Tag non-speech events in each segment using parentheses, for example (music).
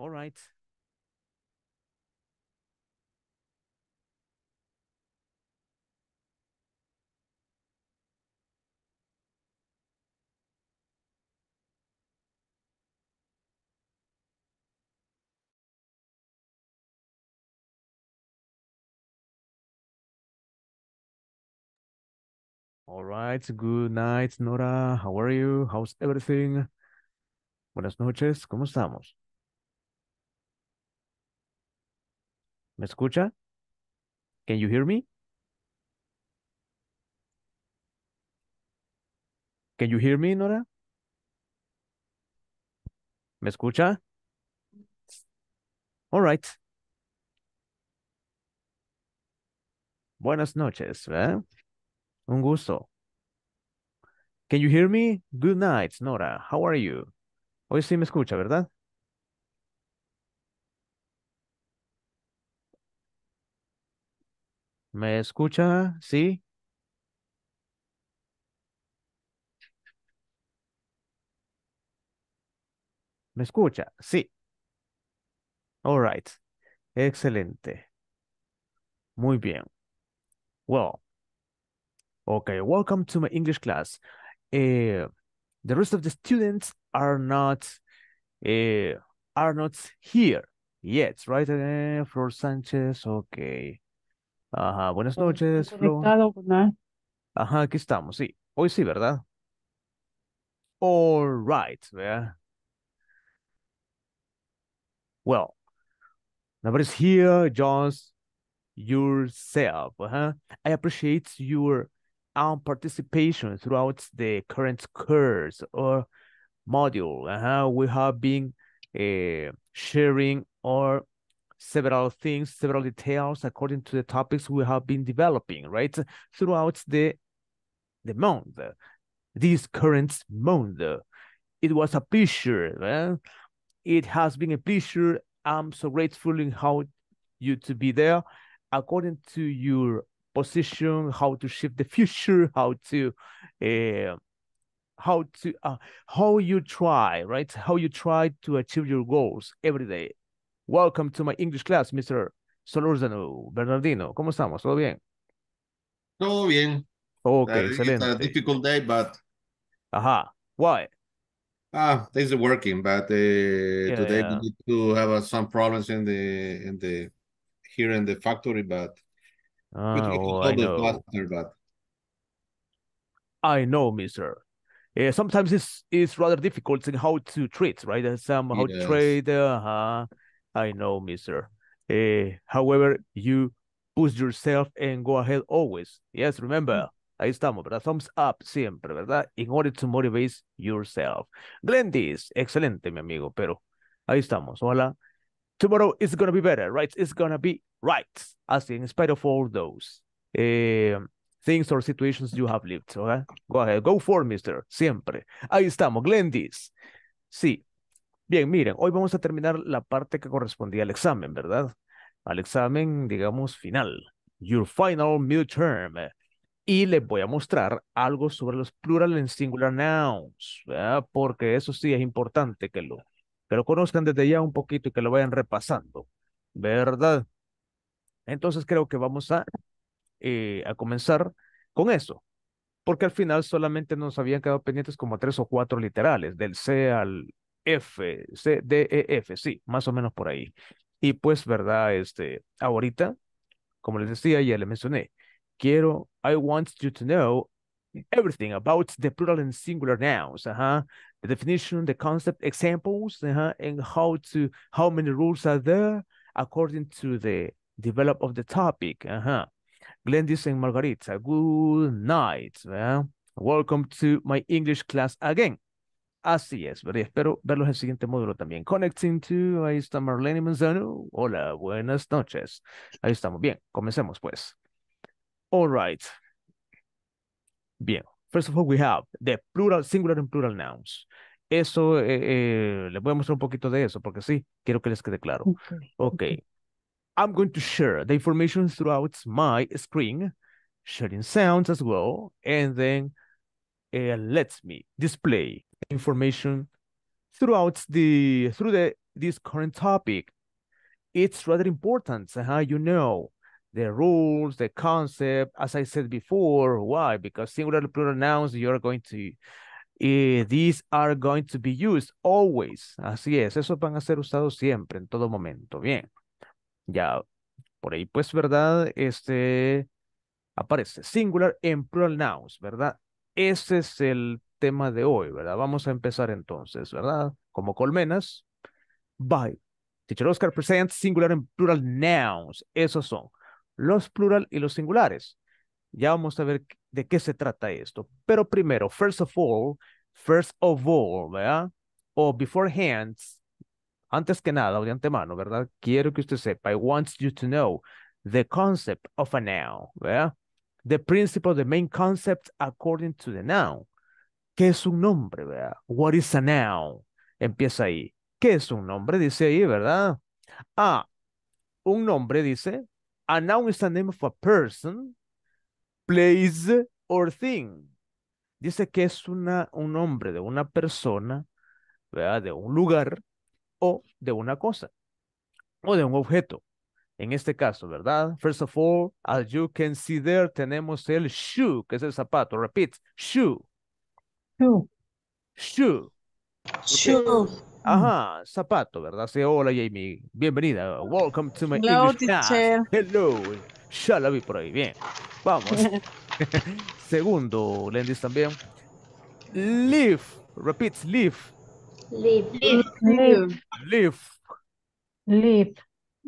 All right. All right, good night, Nora. How are you? How's everything? Buenas noches, ¿cómo estamos? ¿Me escucha? Can you hear me? Can you hear me, Nora? ¿Me escucha? All right. Buenas noches, ¿eh? Un gusto. Can you hear me? Good night, Nora. How are you? Hoy sí me escucha, ¿verdad? ¿Me escucha? ¿Sí? ¿Me escucha? Sí. All right. Excelente. Muy bien. Well, okay, welcome to my English class. Eh, the rest of the students are not eh, are not here yet, right? Eh, Flor Sanchez, okay. Ajá, buenas noches, Flo. ¿no? Ajá, aquí estamos, sí. Hoy sí, ¿verdad? All right, vea. Well, nobody's here, just yourself. Huh? I appreciate your um, participation throughout the current course or module. Uh -huh. We have been uh, sharing our several things, several details according to the topics we have been developing, right? Throughout the the month, this current month, it was a pleasure. Eh? It has been a pleasure. I'm so grateful in how you to be there, according to your position, how to shift the future, how to. Uh, how to uh, how you try right how you try to achieve your goals every day Welcome to my English class, Mr. Solorzano. Bernardino, ¿cómo estamos? ¿Todo bien? Todo bien. Ok, uh, excelente. It's a difficult day, but... Ajá. Why? Ah, things are working, but uh, yeah, today yeah. we need to have uh, some problems in the in the here in the factory, but ah, oh, I know. but... I know, Mister. Eh, sometimes it's it's rather difficult in how to treat, right? Some how yes. to trade, uh, -huh. I know, mister. Eh, however, you push yourself and go ahead always. Yes, remember. Mm. Ahí estamos, ¿verdad? Thumbs up siempre, ¿verdad? In order to motivate yourself. Glendis, excelente, mi amigo, pero ahí estamos. Hola. Tomorrow is gonna be better, right? It's gonna be right. Así, in spite of all those eh, things or situations you have lived, ¿verdad? Go ahead, go for, mister, siempre. Ahí estamos, Glendis. Sí, Bien, miren, hoy vamos a terminar la parte que correspondía al examen, ¿verdad? Al examen, digamos, final. Your final midterm. Y les voy a mostrar algo sobre los plural and singular nouns, porque eso sí es importante que lo, que conozcan desde ya un poquito y que lo vayan repasando, ¿verdad? Entonces creo que vamos a, eh, a comenzar con eso, porque al final solamente nos habían quedado pendientes como tres o cuatro literales, del C al, F, C, D, E, F, sí, más o menos por ahí. Y pues, ¿verdad? Este, ahorita, como les decía, ya le mencioné, quiero, I want you to know everything about the plural and singular nouns, ajá, the definition, the concept, examples, ajá, and how to, how many rules are there according to the develop of the topic, ajá. Glendis and Margarita, good night, man. Welcome to my English class again. Así es, ¿verdad? espero verlos en el siguiente módulo también. Connecting to, ahí está Marlene Manzano. Hola, buenas noches. Ahí estamos. Bien, comencemos pues. All right. Bien. First of all, we have the plural, singular and plural nouns. Eso, eh, eh, les voy a mostrar un poquito de eso, porque sí, quiero que les quede claro. Okay. I'm going to share the information throughout my screen, sharing sounds as well, and then eh, let lets me display information throughout the through the this current topic. It's rather important how uh-huh, you know the rules, the concept. As I said before, why? Because singular plural nouns you are going to eh, these are going to be used always. Así es, Eso van a ser usados siempre, en todo momento. Bien, ya por ahí, pues, ¿verdad? Este aparece singular en plural nouns, ¿verdad? Ese es el tema de hoy, ¿verdad? Vamos a empezar entonces, ¿verdad? Como colmenas. Bye. Teacher Oscar presents singular en plural nouns. Esos son los plural y los singulares. Ya vamos a ver de qué se trata esto. Pero primero, first of all, first of all, ¿verdad? O beforehand, antes que nada de antemano, ¿verdad? Quiero que usted sepa, I want you to know the concept of a noun, ¿verdad? The principle, the main concept according to the noun. ¿Qué es un nombre? ¿verdad? What is a noun? Empieza ahí. ¿Qué es un nombre? Dice ahí, ¿verdad? Ah, un nombre dice, a noun is the name of a person, place or thing. Dice que es una, un nombre de una persona, ¿verdad? de un lugar o de una cosa o de un objeto. En este caso, ¿verdad? First of all, as you can see there, tenemos el shoe, que es el zapato. Repeat, shoe. Shoe. Shoe. Shoe. Ajá, zapato, ¿verdad? Sí, hola Jamie, bienvenida. Welcome to my English class. Hello. Ya la vi por ahí, bien. Vamos. (laughs) Segundo, Lendis también. Leaf. Repeats, leaf. Leaf. Leaf. Leaf. Leaf.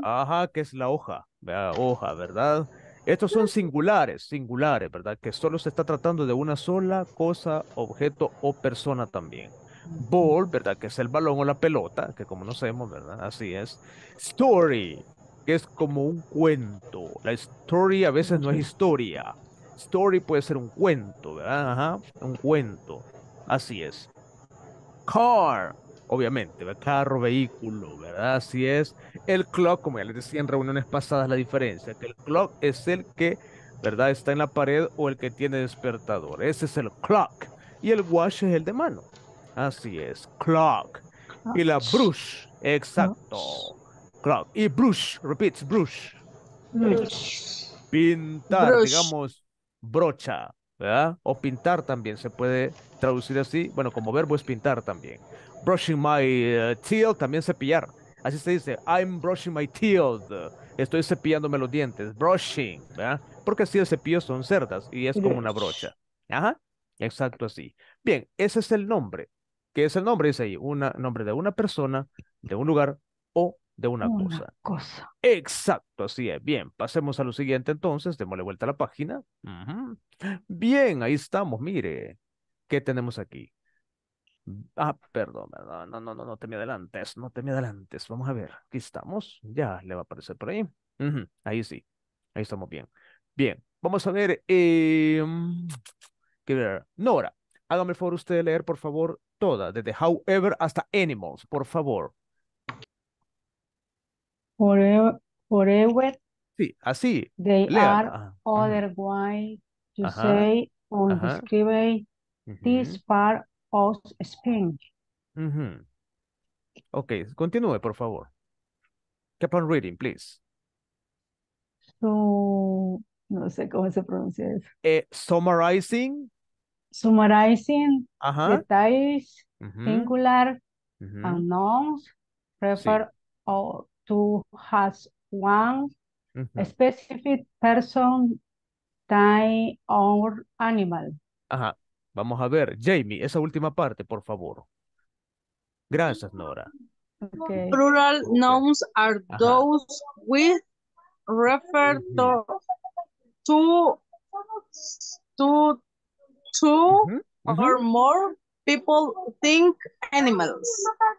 Ajá, que es la hoja. La hoja, ¿verdad? Estos son singulares, singulares, ¿verdad? Que solo se está tratando de una sola cosa, objeto o persona también. Ball, ¿verdad? Que es el balón o la pelota, que como no sabemos, ¿verdad? Así es. Story, que es como un cuento. La story a veces no es historia. Story puede ser un cuento, ¿verdad? Ajá, un cuento. Así es. Car, obviamente, carro, vehículo, ¿verdad? Así es. El clock, como ya les decía en reuniones pasadas, la diferencia, que el clock es el que, ¿verdad? Está en la pared o el que tiene despertador. Ese es el clock. Y el wash es el de mano. Así es, clock. Y la brush, exacto. Clock. Y brush, repeats, brush. brush. Pintar, digamos, brocha, ¿verdad? O pintar también se puede traducir así. Bueno, como verbo es pintar también brushing my eh, teeth, también cepillar. Así se dice, I'm brushing my teeth. Estoy cepillándome los dientes. Brushing, ¿verdad? Porque así el cepillo son cerdas y es como una brocha. Ajá, exacto así. Bien, ese es el nombre. ¿Qué es el nombre? Dice ahí, un nombre de una persona, de un lugar o de una, una cosa. Exacto, así es. Bien, pasemos a lo siguiente entonces. Démosle vuelta a la página. Bien, ahí estamos. Mire, ¿qué tenemos aquí? Ah, perdón, no, no, no, no te me adelantes, no te me adelantes. Vamos a ver, aquí estamos. Ya le va a aparecer por ahí. ahí sí, ahí estamos bien. Bien, vamos a ver. Em, Nora, hágame el favor usted leer, por favor, toda, desde However hasta Animals, por favor. Forever, Sí, así. They are to say describe this part of Spain. Mm -hmm. Okay, continue, por favor. Keep on reading, please. So, no sé cómo se pronuncia eso. Eh, summarizing. Summarizing. Ajá. uh mm-hmm. -huh. singular, uh mm-hmm. -huh. unknowns, refer sí. to has one uh mm-hmm. -huh. specific person, time or animal. Ajá. Vamos a ver, Jamie, esa última parte, por favor. Gracias, Nora. Plural nouns are those with refer to, to, or more people, think, animals.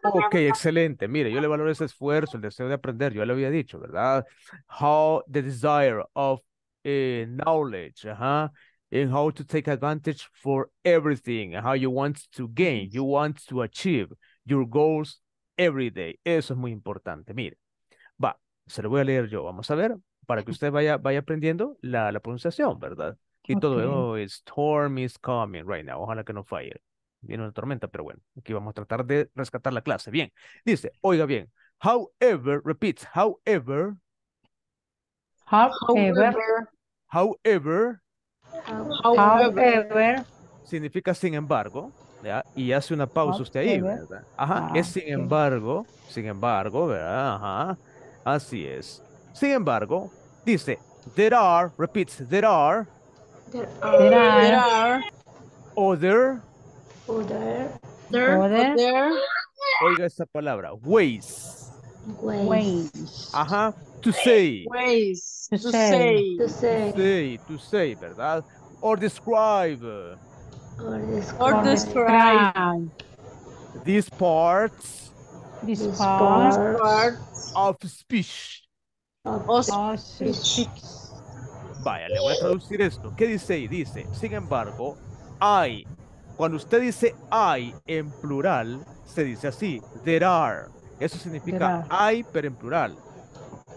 Ok, excelente. Mire, yo le valoro ese esfuerzo, el deseo de aprender. Yo le había dicho, ¿verdad? How the desire of eh, knowledge, ajá, and how to take advantage for everything, how you want to gain, you want to achieve your goals every day. Eso es muy importante. Mire, va, se lo voy a leer yo. Vamos a ver para que usted vaya, vaya aprendiendo la, la pronunciación, ¿verdad? Y todo, oh, storm is coming right now. Ojalá que no falle. Viene una tormenta, pero bueno, aquí vamos a tratar de rescatar la clase. Bien, dice, oiga bien, however, repeats, However. However. however Significa sin embargo. Y hace una pausa usted ahí, ¿verdad? Ajá, ah, es sin embargo, sin embargo, ¿verdad? Ajá, así es. Sin embargo, dice, there are, repeats, there are, there are, there are, other, other, other, oiga esa palabra, ways, ways, ways. ajá, to say. To, say. To say. To say, ¿verdad? Or describe. Or describe. These parts. These parts. Of speech. Of, Vaya, le voy a traducir esto. ¿Qué dice ahí? Dice, sin embargo, hay. Cuando usted dice hay en plural, se dice así, there are. Eso significa hay, pero en plural.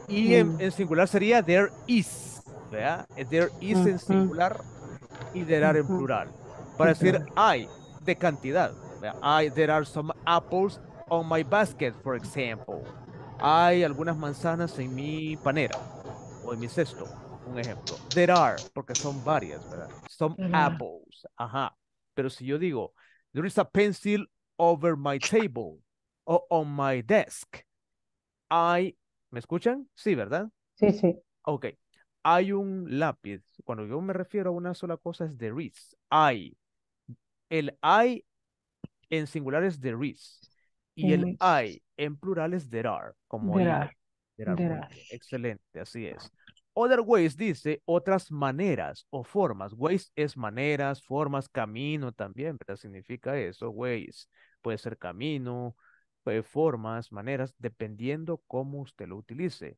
Y mm. en, singular sería there is, ¿verdad? There is en singular y there are en plural. Para decir hay, de cantidad. I, there are some apples on my basket, for example. Hay algunas manzanas en mi panera o en mi cesto, un ejemplo. There are, porque son varias, ¿verdad? Some apples, ajá. Pero si yo digo, there is a pencil over my table o on my desk, I ¿Me escuchan? Sí, ¿verdad? Sí, sí. Ok. Hay un lápiz. Cuando yo me refiero a una sola cosa es there is. Hay. El hay en singular es there is. Y el hay en plural es there are. Como there, are. Excelente, así es. Other ways dice otras maneras o formas. Ways es maneras, formas, camino también, ¿verdad? Significa eso. Ways puede ser camino, formas, maneras, dependiendo cómo usted lo utilice.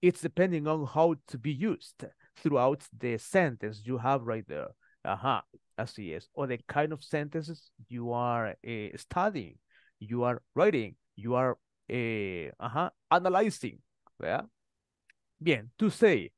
It's depending on how to be used throughout the sentence you have right there. Ajá, así es. O the kind of sentences you are eh, studying, you are writing, you are eh, analyzing. Bien, to say.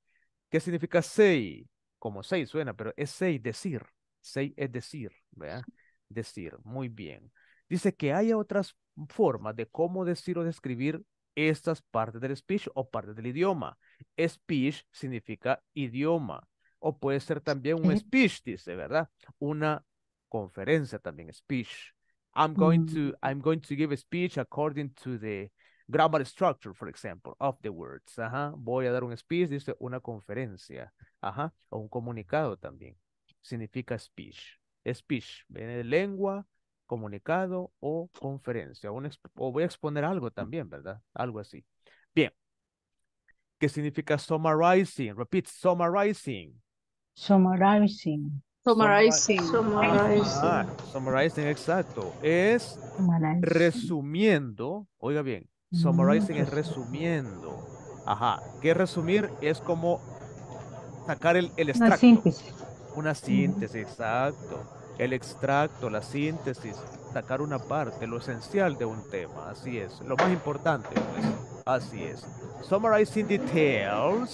¿Qué significa say? Como say suena, pero es say, decir. Say es decir, ¿verdad? Decir, muy bien. Dice que hay otras forma de cómo decir o describir estas partes del speech o partes del idioma. Speech significa idioma o puede ser también un speech, dice, ¿verdad? Una conferencia también, speech. I'm going mm. to, I'm going to give a speech according to the grammar structure, for example, of the words. Ajá. Voy a dar un speech, dice una conferencia. Ajá. O un comunicado también. Significa speech. Speech. Viene de lengua, comunicado o conferencia. o voy a exponer algo también, ¿verdad? Algo así. Bien. ¿Qué significa summarizing? Repeat, summarizing. Summarizing. Summarizing. Summarizing. Ah, summarizing, exacto. Es resumiendo. Oiga bien, summarizing es resumiendo. Ajá. Que resumir es como sacar el, el extracto. Una síntesis. Una síntesis, exacto el extracto, la síntesis, sacar una parte, lo esencial de un tema. Así es, lo más importante. Pues. Así es. Summarizing details,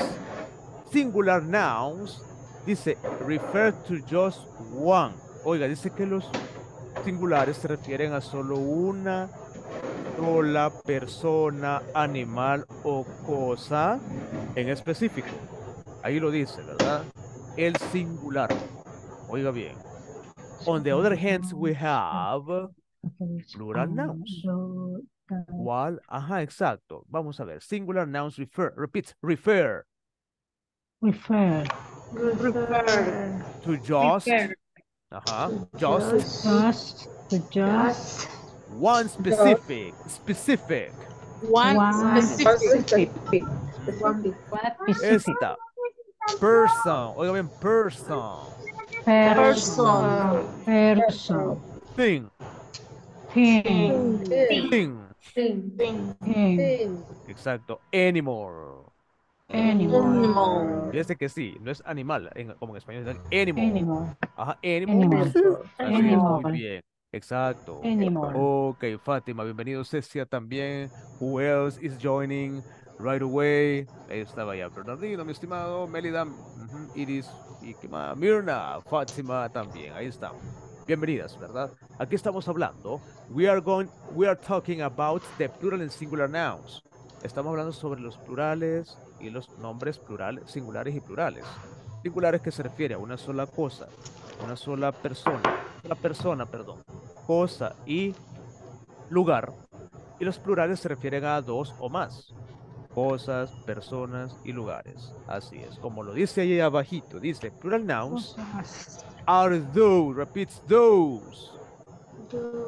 singular nouns, dice refer to just one. Oiga, dice que los singulares se refieren a solo una sola persona, animal o cosa en específico. Ahí lo dice, ¿verdad? El singular. Oiga bien, On the other hand, we have plural nouns. ¿Cuál? Ajá, exacto. Vamos a ver. Singular nouns refer. Repeat. Refer. Refer. Refer. To just. Refer. Ajá. Just. Just. To just. One specific. Specific. One, specific. specific. One specific. Esta. Person. Oigan bien, person. Person. Person. Thing. Thing. Thing. Thing. thing, Exacto. Animal. Animal. Dice que sí, no es animal, en, como en español es animal. Animal. Ajá, animal. Animal. muy bien. Exacto. Animal. Ok, Fátima, bienvenido. Cecia también. Who else is joining? Right Away, ahí estaba ya Bernardino, mi estimado, Melida, Iris, y Mirna, Fátima también, ahí estamos. Bienvenidas, ¿verdad? Aquí estamos hablando, we are going, we are talking about the plural and singular nouns. Estamos hablando sobre los plurales y los nombres plurales, singulares y plurales. Singulares que se refiere a una sola cosa, una sola persona, una persona, perdón, cosa y lugar. Y los plurales se refieren a dos o más cosas, personas y lugares. Así es, como lo dice ahí abajito, dice plural nouns. Are those, repeats those.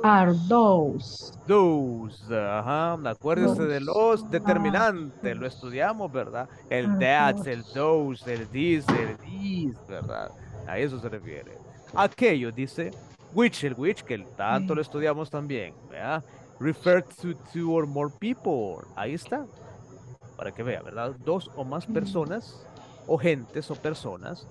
Are those. Those, ajá, acuérdense de los ah. determinantes, lo estudiamos, ¿verdad? El ah, that, el those, el this, el this, ¿verdad? A eso se refiere. Aquello, dice, which, el which, que tanto lo estudiamos también, ¿verdad? Refer to two or more people, ahí está, para que vea, ¿verdad? Dos o más personas, o gentes o personas,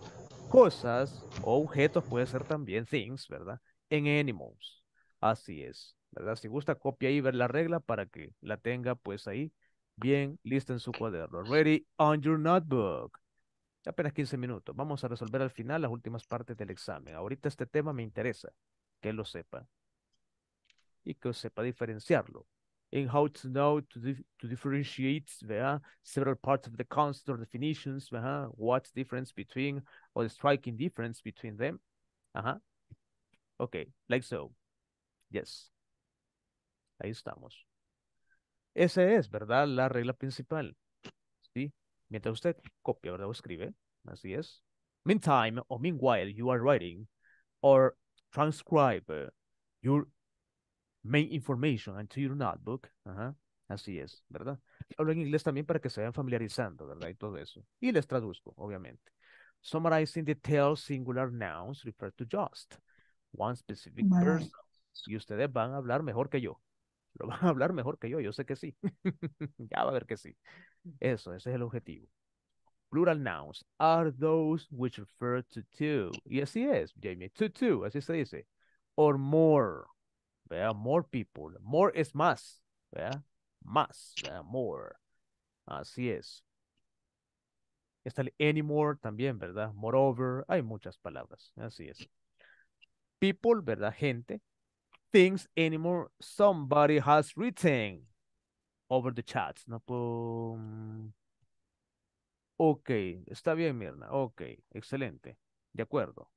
cosas o objetos, puede ser también things, ¿verdad? En animals. Así es, ¿verdad? Si gusta, copia ahí, ver la regla para que la tenga pues ahí bien lista en su cuaderno. Ready on your notebook. Apenas 15 minutos. Vamos a resolver al final las últimas partes del examen. Ahorita este tema me interesa que lo sepa y que sepa diferenciarlo in how to know to, dif- to differentiate the several parts of the concept or definitions, uh, what's difference between or the striking difference between them. Uh-huh. Okay, like so. Yes. Ahí estamos. Esa es, ¿verdad? La regla principal. ¿Sí? Mientras usted copia, ¿verdad? O escribe. Así es. Meantime or meanwhile you are writing or transcribe uh, your main information into your notebook. Ajá. Así es, ¿verdad? Hablo en inglés también para que se vayan familiarizando, ¿verdad? Y todo eso. Y les traduzco, obviamente. Summarizing details, singular nouns refer to just one specific person. Y ustedes van a hablar mejor que yo. Lo van a hablar mejor que yo, yo sé que sí. (laughs) ya va a ver que sí. Eso, ese es el objetivo. Plural nouns are those which refer to two. Y así es, Jamie. To two, así se dice. Or more. More people. More es más, Más, More. Así es. Está el anymore también, ¿verdad? Moreover. Hay muchas palabras. Así es. People, ¿verdad? Gente. Things anymore somebody has written over the chats. No puedo... Mm. Ok, está bien, Mirna. Ok, excelente. De acuerdo.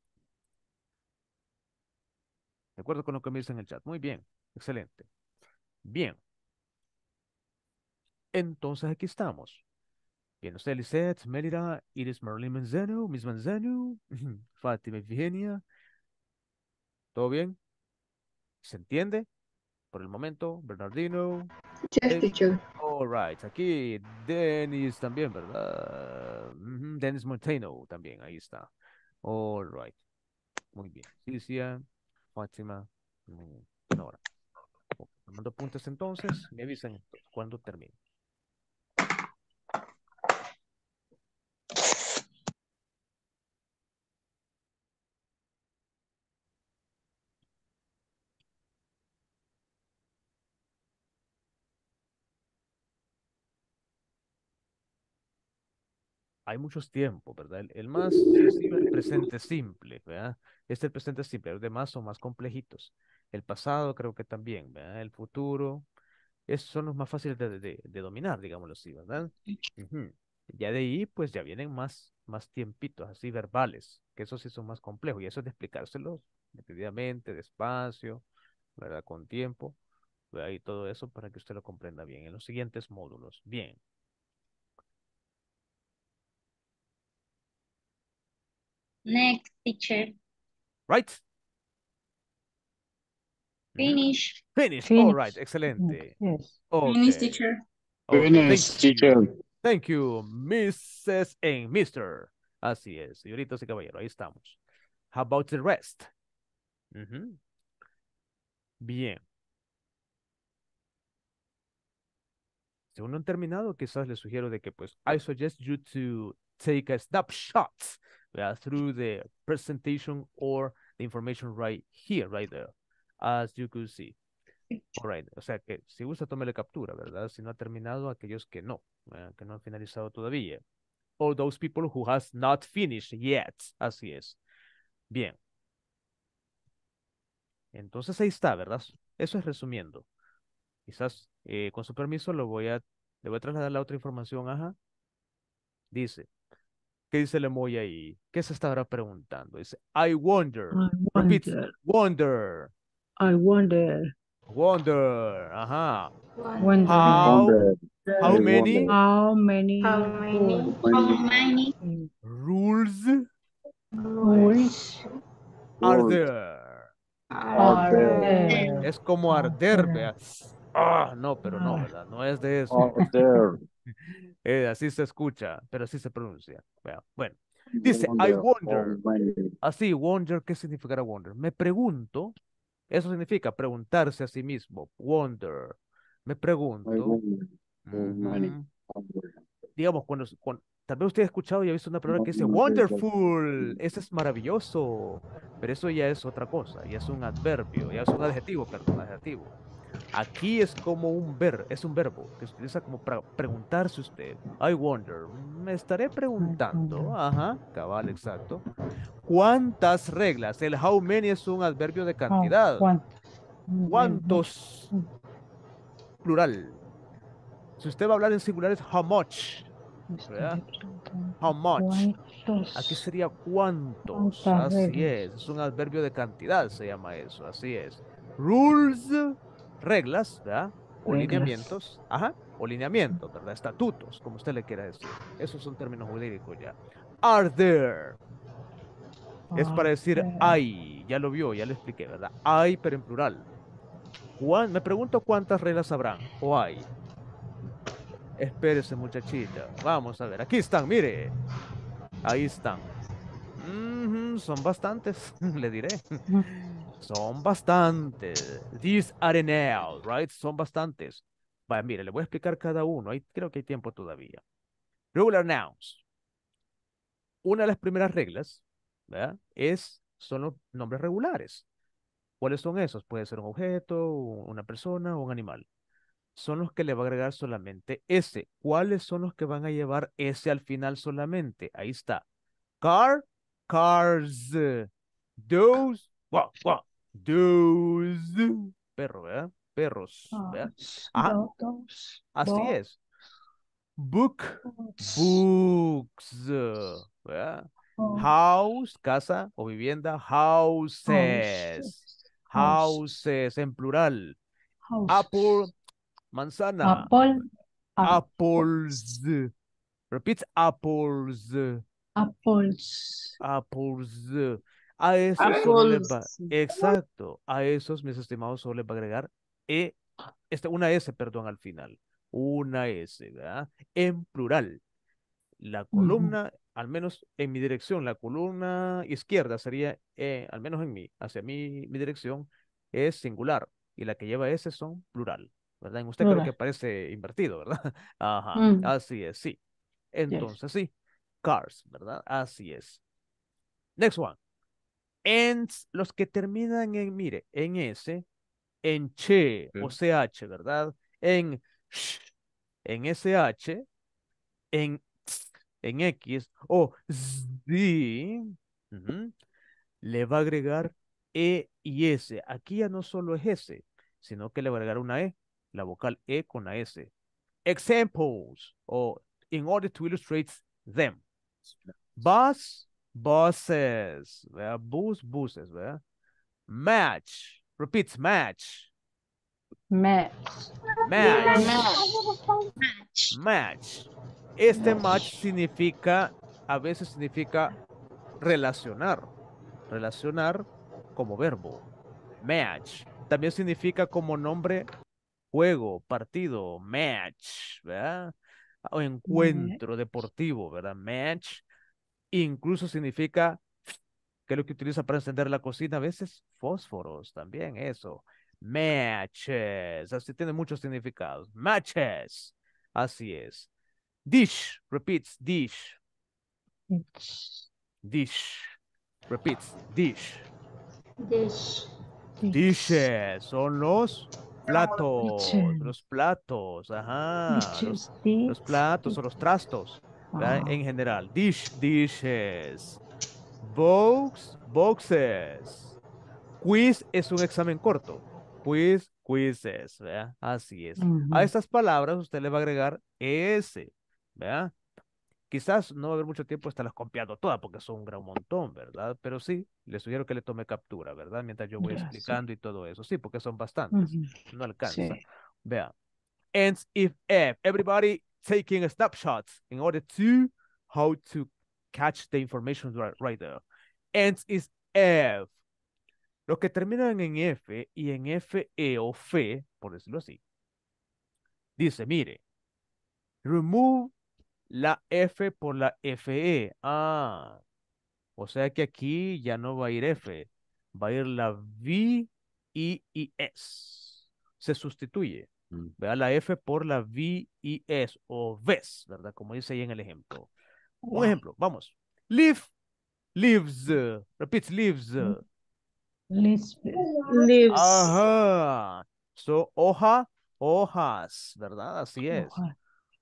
De acuerdo con lo que me dice en el chat. Muy bien, excelente. Bien. Entonces aquí estamos. Bien, usted Lisette, Melira, Iris Marlene Manzano, Miss Manzano, (clears throat) Fátima Virginia. ¿Todo bien? ¿Se entiende? Por el momento, Bernardino. All right, aquí Dennis también, ¿verdad? Dennis Montano también, ahí está. All right. Muy bien. Ah máxima ahora, mm, hora. Mando puntos entonces, me avisan cuando termine. hay muchos tiempos, ¿verdad? El, más presente simple, ¿verdad? Este el presente simple, los demás son más complejitos. El pasado creo que también, ¿verdad? El futuro, esos son los más fáciles de, dominar, digámoslo así, ¿verdad? Ya de ahí, pues ya vienen más, más tiempitos, así verbales, que esos sí son más complejos, y eso es de explicárselos detenidamente, despacio, ¿verdad? Con tiempo, ¿verdad? Y todo eso para que usted lo comprenda bien en los siguientes módulos. Bien. Next, teacher. Right. Finish. Finish. All right. Excelente. Finish, teacher. Finish, teacher. Thank you, Mrs. and Mr. Así es, señoritos y caballeros, ahí estamos. How about the rest? Bien. Si aún no han terminado, quizás les sugiero de que, pues, I suggest you to take a snapshot Uh, through the presentation or the information right here, right there, as you could see. All right. O sea que si gusta, la captura, ¿verdad? Si no ha terminado, aquellos que no, eh, que no han finalizado todavía. o those people who has not finished yet. Así es. Bien. Entonces ahí está, ¿verdad? Eso es resumiendo. Quizás eh, con su permiso lo voy a, le voy a trasladar la otra información. Ajá. Dice, dice el ahí? ¿Qué se estará preguntando? Dice, I wonder. I wonder. Repeat, wonder. I wonder. Wonder. Ajá. Wonder. How, many? How many? How many? Rules. Rules. Are there? Are Es como arder, veas. Ah, no, pero no, ah. No es de eso. Oh, (laughs) eh, así se escucha, pero así se pronuncia. Bueno, dice, I oh, wonder. Así, wonder, ¿qué significará wonder? Me pregunto, eso significa preguntarse a sí mismo, wonder. Me pregunto. Oh, Digamos, cuando, tal vez usted ha escuchado y ha visto una palabra que dice wonderful, ese es maravilloso, pero eso ya es otra cosa, ya es un adverbio, ya es un adjetivo, perdón, adjetivo. Aquí es como un ver, es un verbo que se utiliza como para preguntarse usted. I wonder, me estaré preguntando, ajá, cabal, exacto. ¿Cuántas reglas? El how many es un adverbio de cantidad. ¿Cuántos? Mm. Plural. Si usted va a hablar en singular es how much. ¿verdad? How much. Aquí sería cuántos. Así es. Es un adverbio de cantidad, se llama eso. Así es. Rules reglas, ¿verdad? O lineamientos, ajá, o ¿verdad? Estatutos, como usted le quiera decir. Esos son términos jurídicos ya. Are there. es para decir hay, ya lo vio, ya le expliqué, ¿verdad? Hay, pero en plural. Juan, me pregunto cuántas reglas habrán, o hay. Espérese, muchachita. Vamos a ver, aquí están, mire. Ahí están. son bastantes, (laughs) le diré. Son bastantes. These are now, right? Son bastantes. Vale, mire, le voy a explicar cada uno. creo que hay tiempo todavía. Regular nouns. Una de las primeras reglas, ¿verdad? Es, son los nombres regulares. ¿Cuáles son esos? Puede ser un objeto, una persona o un animal. Son los que le va a agregar solamente S. ¿Cuáles son los que van a llevar S al final solamente? Ahí está. Car, cars. Those, Perro, ¿verdad? Perros. ¿verdad? Ah, así es. Book. Books. House, casa o vivienda. Houses. Houses en plural. Apple, manzana. Apple. Apples. Repeat apples. Apples. Apples. A esos exacto, a esos, mis estimados, solo les va a agregar e, este, una S, perdón, al final. Una S, ¿verdad? En plural. La columna, al menos en mi dirección, la columna izquierda sería, eh, al menos en mí, hacia mí, mi dirección, es singular. Y la que lleva S son plural, ¿verdad? En usted creo que parece invertido, ¿verdad? (laughs) Ajá, así es, sí. Entonces, sí. Cars, ¿verdad? Así es. Next one ends, los que terminan en, mire, en S, en che o ch, ¿verdad? En sh, en sh, en en x o z, le va a agregar e y s. Aquí ya no solo es s, sino que le va a agregar una e, la vocal e con la s. Examples o in order to illustrate them. Bus buses, ¿verdad? Bus, buses, ¿verdad? Match, repeats, match. Match. Match. Match. Este match. significa, a veces significa relacionar. Relacionar como verbo. Match. También significa como nombre juego, partido, match, ¿verdad? O encuentro deportivo, ¿verdad? Match Incluso significa que lo que utiliza para encender la cocina a veces fósforos también, eso. Matches, así tiene muchos significados. Matches, así es. Dish, repeats, dish. Dish, repeats, dish. Dish. Dishes son los platos, los platos, ajá. Los, los platos o los trastos. En general. Dish, dishes. Box, boxes. Quiz es un examen corto. Quiz, quizzes, ¿verdad? Así es. A estas palabras usted le va a agregar S, ¿verdad? Quizás no va a haber mucho tiempo las copiando todas porque son un gran montón, ¿verdad? Pero sí, le sugiero que le tome captura, ¿verdad? Mientras yo voy explicando y todo eso. Sí, porque son bastantes. No alcanza. Vea. Ends if F. Eh, everybody taking snapshots in order to how to catch the information right, there. And is F. Los que terminan en F y en F, E o F, por decirlo así, dice, mire, remove la F por la FE. Ah, o sea que aquí ya no va a ir F, va a ir la V, I y S. Se sustituye. Mm. ¿verdad? La F por la V y S o VES, ¿verdad? Como dice ahí en el ejemplo. Un ejemplo, vamos. Live, lives, uh, repeat, mm. lives. Ajá. So, hoja, hojas, ¿verdad? Así es.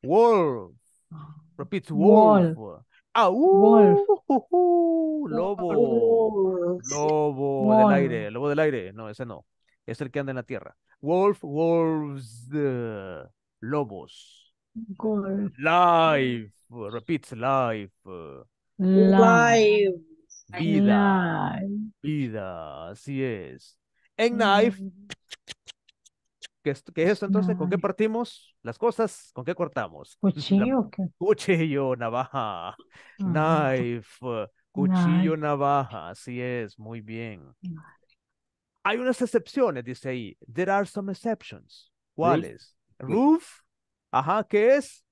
Wolf. Repeat, wolf. Ah, uh, lobo. Lobo del aire, lobo del aire. No, ese no. Es el que anda en la tierra. Wolf, Wolves, Lobos. Live Life, repeats life. Life. Vida. Vida, así es. En knife. ¿Qué es, esto entonces? ¿Con qué partimos las cosas? ¿Con qué cortamos? (laughs) ¿Cuchillo Cuchillo, navaja. Ah, knife. Cuchillo, navaja. Así es, muy bien. Hay unas excepciones, dice ahí. There are some exceptions. ¿Cuáles? Roof. Ajá, ¿qué es?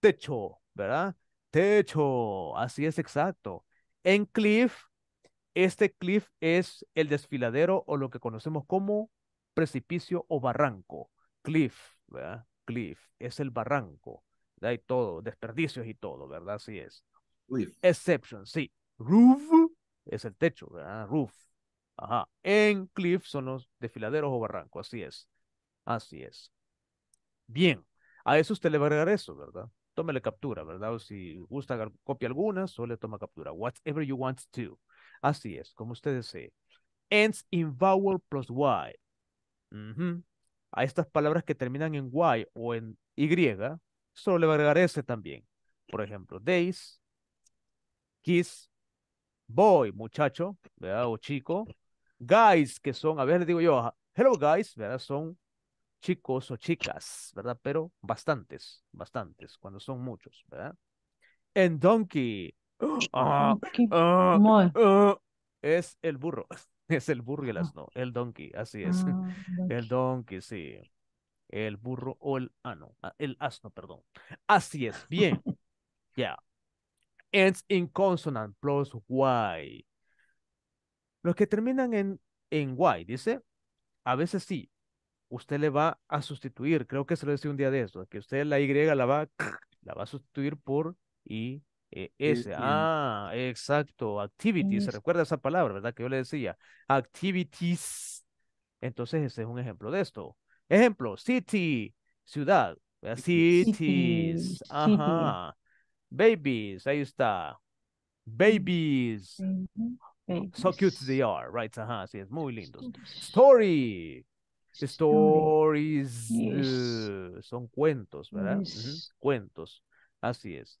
Techo, ¿verdad? Techo. Así es exacto. En cliff, este cliff es el desfiladero o lo que conocemos como precipicio o barranco. Cliff, ¿verdad? Cliff es el barranco. Hay todo, desperdicios y todo, ¿verdad? Así es. Cliff. Exception, sí. Roof es el techo, ¿verdad? Roof. Ajá. En cliff son los desfiladeros o barranco, Así es. Así es. Bien. A eso usted le va a agregar eso, ¿verdad? Tómele captura, ¿verdad? O si gusta, copia alguna, solo le toma captura. Whatever you want to. Así es, como usted desee. Ends in vowel plus y. A estas palabras que terminan en y o en y, solo le va a agregar ese también. Por ejemplo, days, kiss, boy, muchacho, ¿verdad? O chico, guys, que son, a ver le digo yo, hello guys, ¿verdad? Son chicos o chicas, ¿verdad? Pero bastantes, bastantes, cuando son muchos, ¿verdad? En donkey, (gasps) ah, ah, es el burro, (laughs) es el burro y el ah. asno, el donkey, así es. (laughs) El donkey, sí. El burro o el ano, el asno, perdón. Así es, bien. (laughs) Ya. Yeah. Ends in consonant plus Y. Los que terminan en, en Y, dice, a veces sí, usted le va a sustituir, creo que se lo decía un día de eso, que usted la Y la va, (laughs) la va a sustituir por I. E, S, ah, exacto, activities, se recuerda esa palabra, ¿verdad? Que yo le decía, activities. Entonces, ese es un ejemplo de esto. Ejemplo, city, ciudad, cities, ajá, babies, ahí está, babies, So cute they are, right? Ajá, sí, es muy lindos. Pues. Story. Stories. Eh, son cuentos, ¿verdad? Cuentos. Así es.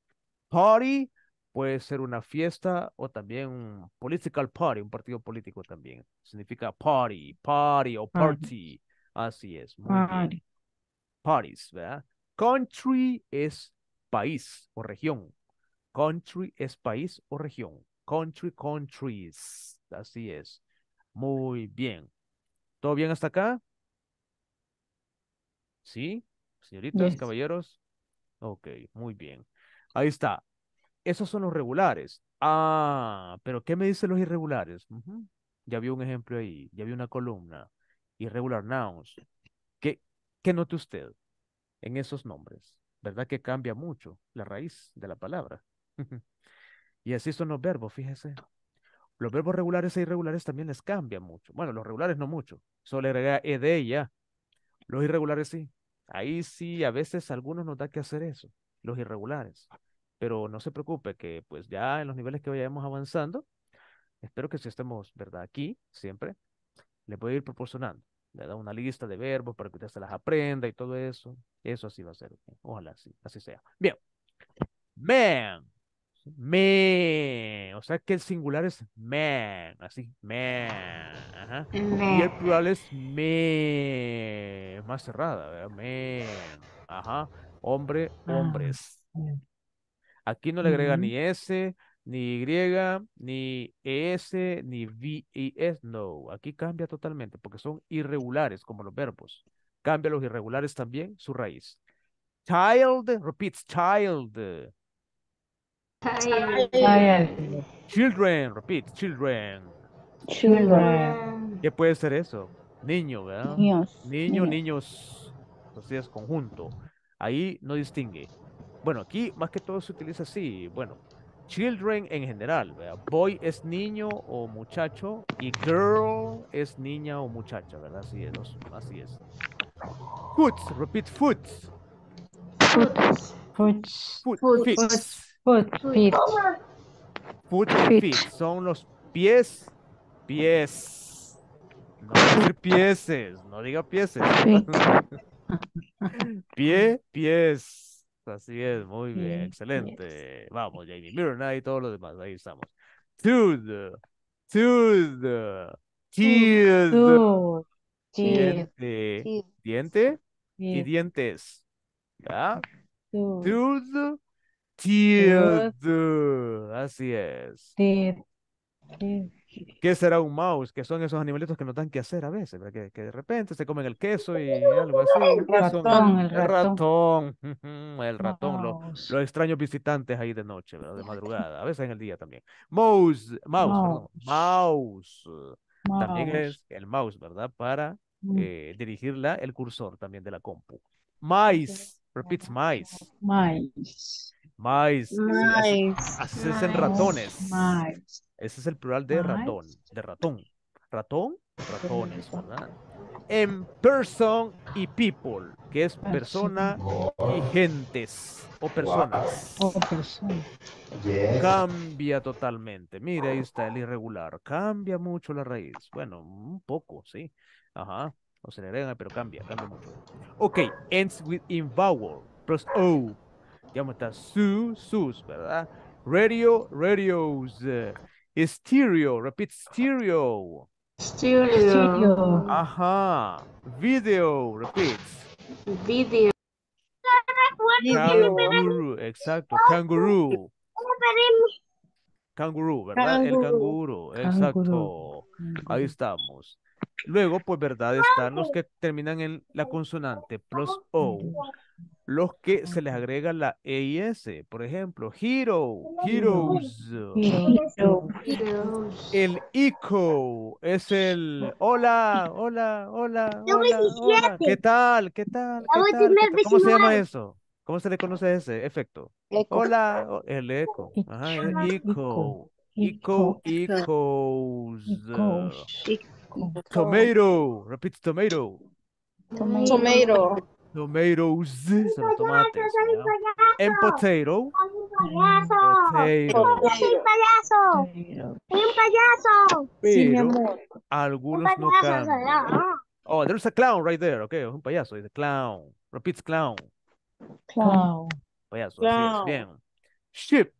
Party puede ser una fiesta o también un political party, un partido político también. Significa party, party o party. Así es. Muy Bien. Parties, ¿verdad? Country es país o región. Country es país o región. Country Countries. Así es. Muy bien. ¿Todo bien hasta acá? ¿Sí? Señoritas, caballeros. Ok, muy bien. Ahí está. Esos son los regulares. Ah, pero ¿qué me dicen los irregulares? Ya vi un ejemplo ahí, ya vi una columna. Irregular nouns. ¿Qué, qué note usted en esos nombres? ¿Verdad que cambia mucho la raíz de la palabra? (laughs) Y así son los verbos, fíjese. Los verbos regulares e irregulares también les cambian mucho. Bueno, los regulares no mucho. Solo le agrega ed y ya. Los irregulares sí. Ahí sí, a veces algunos nos da que hacer eso, los irregulares. Pero no se preocupe que pues ya en los niveles que vayamos avanzando, espero que si estemos, ¿verdad? Aquí, siempre, le voy a ir proporcionando, le da Una lista de verbos para que usted se las aprenda y todo eso. Eso así va a ser. Ojalá así, así sea. Bien. Man. O sea que el singular es man, así, man. Y el plural es me. Más cerrada, ¿verdad? Ajá. Hombre, ah, hombres. Aquí no le agrega ni mm. S, ni Y, ni ES, ni es. No, aquí cambia totalmente porque son irregulares como los verbos. Cambia los irregulares también su raíz. Child, repeats, child. Children, repeat, children. Children. ¿Qué puede ser eso? Niño, ¿verdad? Niños. Niño, niños. niños. es conjunto. Ahí no distingue. Bueno, aquí más que todo se utiliza así. Bueno, children en general. ¿verdad? Boy es niño o muchacho y girl es niña o muchacha, ¿verdad? Así es. Así es. Foots, repeat, foots. Foots. Foots. Foots. Foot feet. feet. Son los pies. Pies. No decir pieces. No diga pieces. (laughs) Pie, pies. Así es, muy bien, excelente. Vamos, Jamie Mirna y todos los demás, ahí estamos. Tooth, tooth, teeth, diente, diente y dientes. ¿Ya? Tooth, Así es. ¿Qué será un mouse? Que son esos animalitos que no dan que hacer a veces, que, de repente se comen el queso y algo así. El ratón, el ratón. los, extraños visitantes ahí de noche, de madrugada, a veces en el día también. Mouse, mouse, mouse. También es el mouse, ¿verdad? Para mm. eh, dirigir el cursor también de la compu. Mice, repeats mice. Mice mice. mice. Así, es ratones. Mice. Ese es el plural de ratón, de ratón. Ratón, ratones, ¿verdad? En person y people, que es ah, persona y gentes o personas. Cambia totalmente. Mira, ahí está el irregular. Cambia mucho la raíz. Bueno, un poco, sí. Ajá. O se le agrega, pero cambia, cambia mucho. Ok, ends with in vowel, plus O, digamos, está sus, ¿verdad? Radio, radios, eh, stereo, repeat, stereo. Stereo. Ajá. Video, repeat. Video. Canguru, exacto, canguru. Canguru, ¿verdad? El canguro, exacto. Ahí estamos. Luego, pues, ¿verdad? Están los que terminan en la consonante plus O, los que se les agrega la EIS, por ejemplo, hero, heroes. El eco es el hola, hola, hola, ¿Qué tal? ¿Qué tal? ¿Cómo se llama eso? ¿Cómo se le conoce ese efecto? Hola, el eco. Ajá, el eco. Tomato. Repeat tomato. Tomato. Tomato. Tomatoes son tomates. En potato. Potato. payaso. un payaso. Sí, mi amor. Algunos no cambian. Ah. Oh, there's a clown right there. Okay, un payaso. es clown. Repeats clown. Clown. Payaso. Bien. Ship.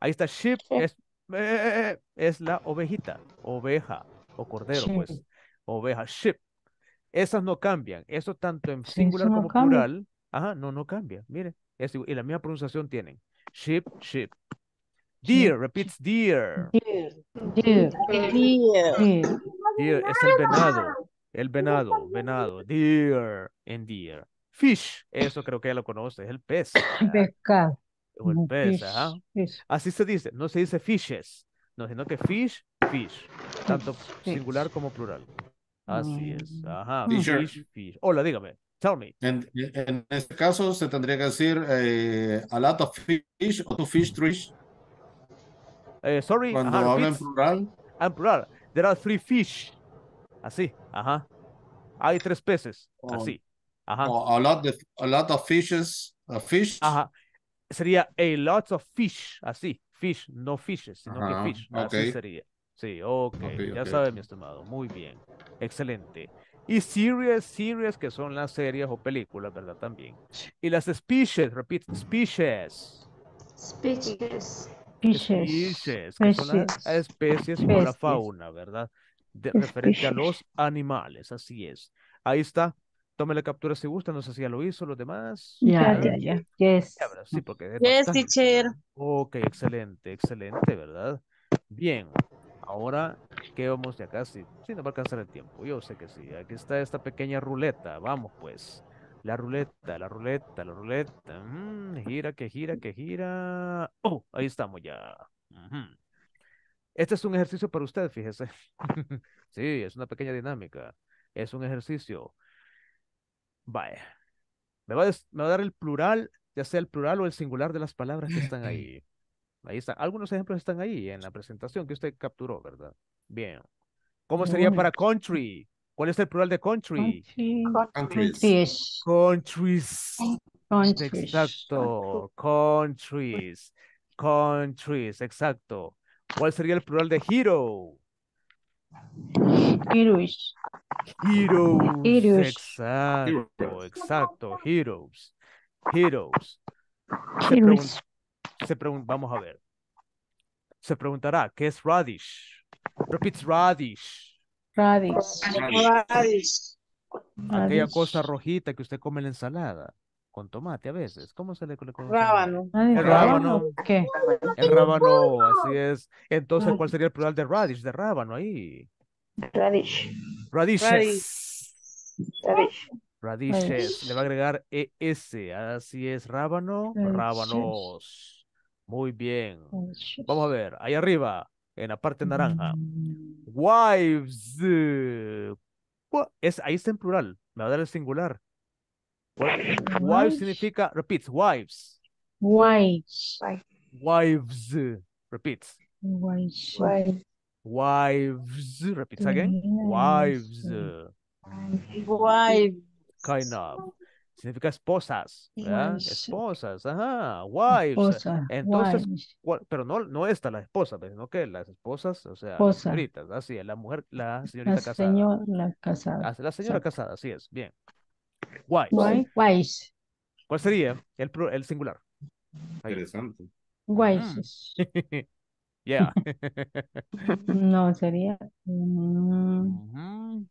Ahí está ship Es, eh, eh, eh, es la ovejita. Oveja o cordero, pues, oveja, ship, Esas no cambian. Eso tanto en singular como plural. Ajá, no, no cambia. Mire, y la misma pronunciación tienen. ship, ship, Deer, repeats deer. Deer. Deer. Deer. es el venado. El venado, venado. Deer and deer. Fish, eso creo que ya lo conoce, es el pez. Pescado. O el pez, Así se dice, no se dice fishes, no, sino que fish, fish. Tanto singular como plural. Así es. Ajá. Fish, fish. Hola, dígame. Tell me. En, en este caso se tendría que decir eh, a lot of fish o to fish trees. Eh, sorry. Cuando hablan plural. Ah, en plural. There are three fish. Así. Ajá. Hay tres peces. Oh, Así. Ajá. Oh, a, lot of, a lot of fishes. A uh, fish. Ajá. Sería a lot of fish. Así. Fish, no fishes, sino que fish. no Así sería. Sí, ok, ya sabe, mi estimado. Muy bien. Excelente. Y series, series que son las series o películas, ¿verdad? También. Y las species, repite, species. Species. Species. Que son las especies o la fauna, ¿verdad? De, referente a los animales, así es. Ahí está tome la captura si gusta, no sé si ya lo hizo, los demás. Ya, ya, ya. Yes. sí, porque yes, teacher. Ok, excelente, excelente, ¿verdad? Bien, ahora, ¿qué vamos de acá? Si, no nos va a alcanzar el tiempo, yo sé que sí. Aquí está esta pequeña ruleta, vamos pues. La ruleta, la ruleta, la ruleta. Mm, gira, que gira, que gira. Oh, ahí estamos ya. Este es un ejercicio para usted, fíjese. (laughs) sí, es una pequeña dinámica. Es un ejercicio Vaya. Me va, a dar el plural, ya sea el plural o el singular de las palabras que están ahí. (laughs) Ahí está. Algunos ejemplos están ahí en la presentación que usted capturó, ¿verdad? Bien. ¿Cómo sería para country? ¿Cuál es el plural de country? Countries. countries. Exacto. Countries. Countries. Exacto. ¿Cuál sería el plural de hero? Heroes. Heroes. Exacto, Heroes. exacto. Heroes. Heroes. Se vamos a ver. Se preguntará, ¿qué es radish? Repeats radish. Radish. Radish. Aquella cosa rojita que usted come en la ensalada con tomate a veces. ¿Cómo se le coloca? Rábano. Ah, el rábano. ¿Qué? El rábano, así es. Entonces, ¿cuál sería el plural de radish? De rábano ahí. Radish. Radishes. Radish. Radishes. Le va a agregar ES. Así es, rábano, rábanos. Muy bien. Vamos a ver, ahí arriba, en la parte naranja. Mm. Wives. Es, ahí está en plural. Me va a dar el singular. Wives, significa, repeats, wives. Wives. Wives. Repeats. Wives. Wives. Repeats again. Wives. Wives. Kind of. Significa esposas, Esposas, ajá, wives. Entonces, pero no, no esta, la esposa, pues, sino que las esposas, o sea, las señoritas, así es, la mujer, la señorita casada. la casada. La, señora casada, así es, bien. Wise. Wise. ¿Cuál sería el, el singular? Interesante. Wise. (laughs) yeah. (laughs) no, sería. Mm.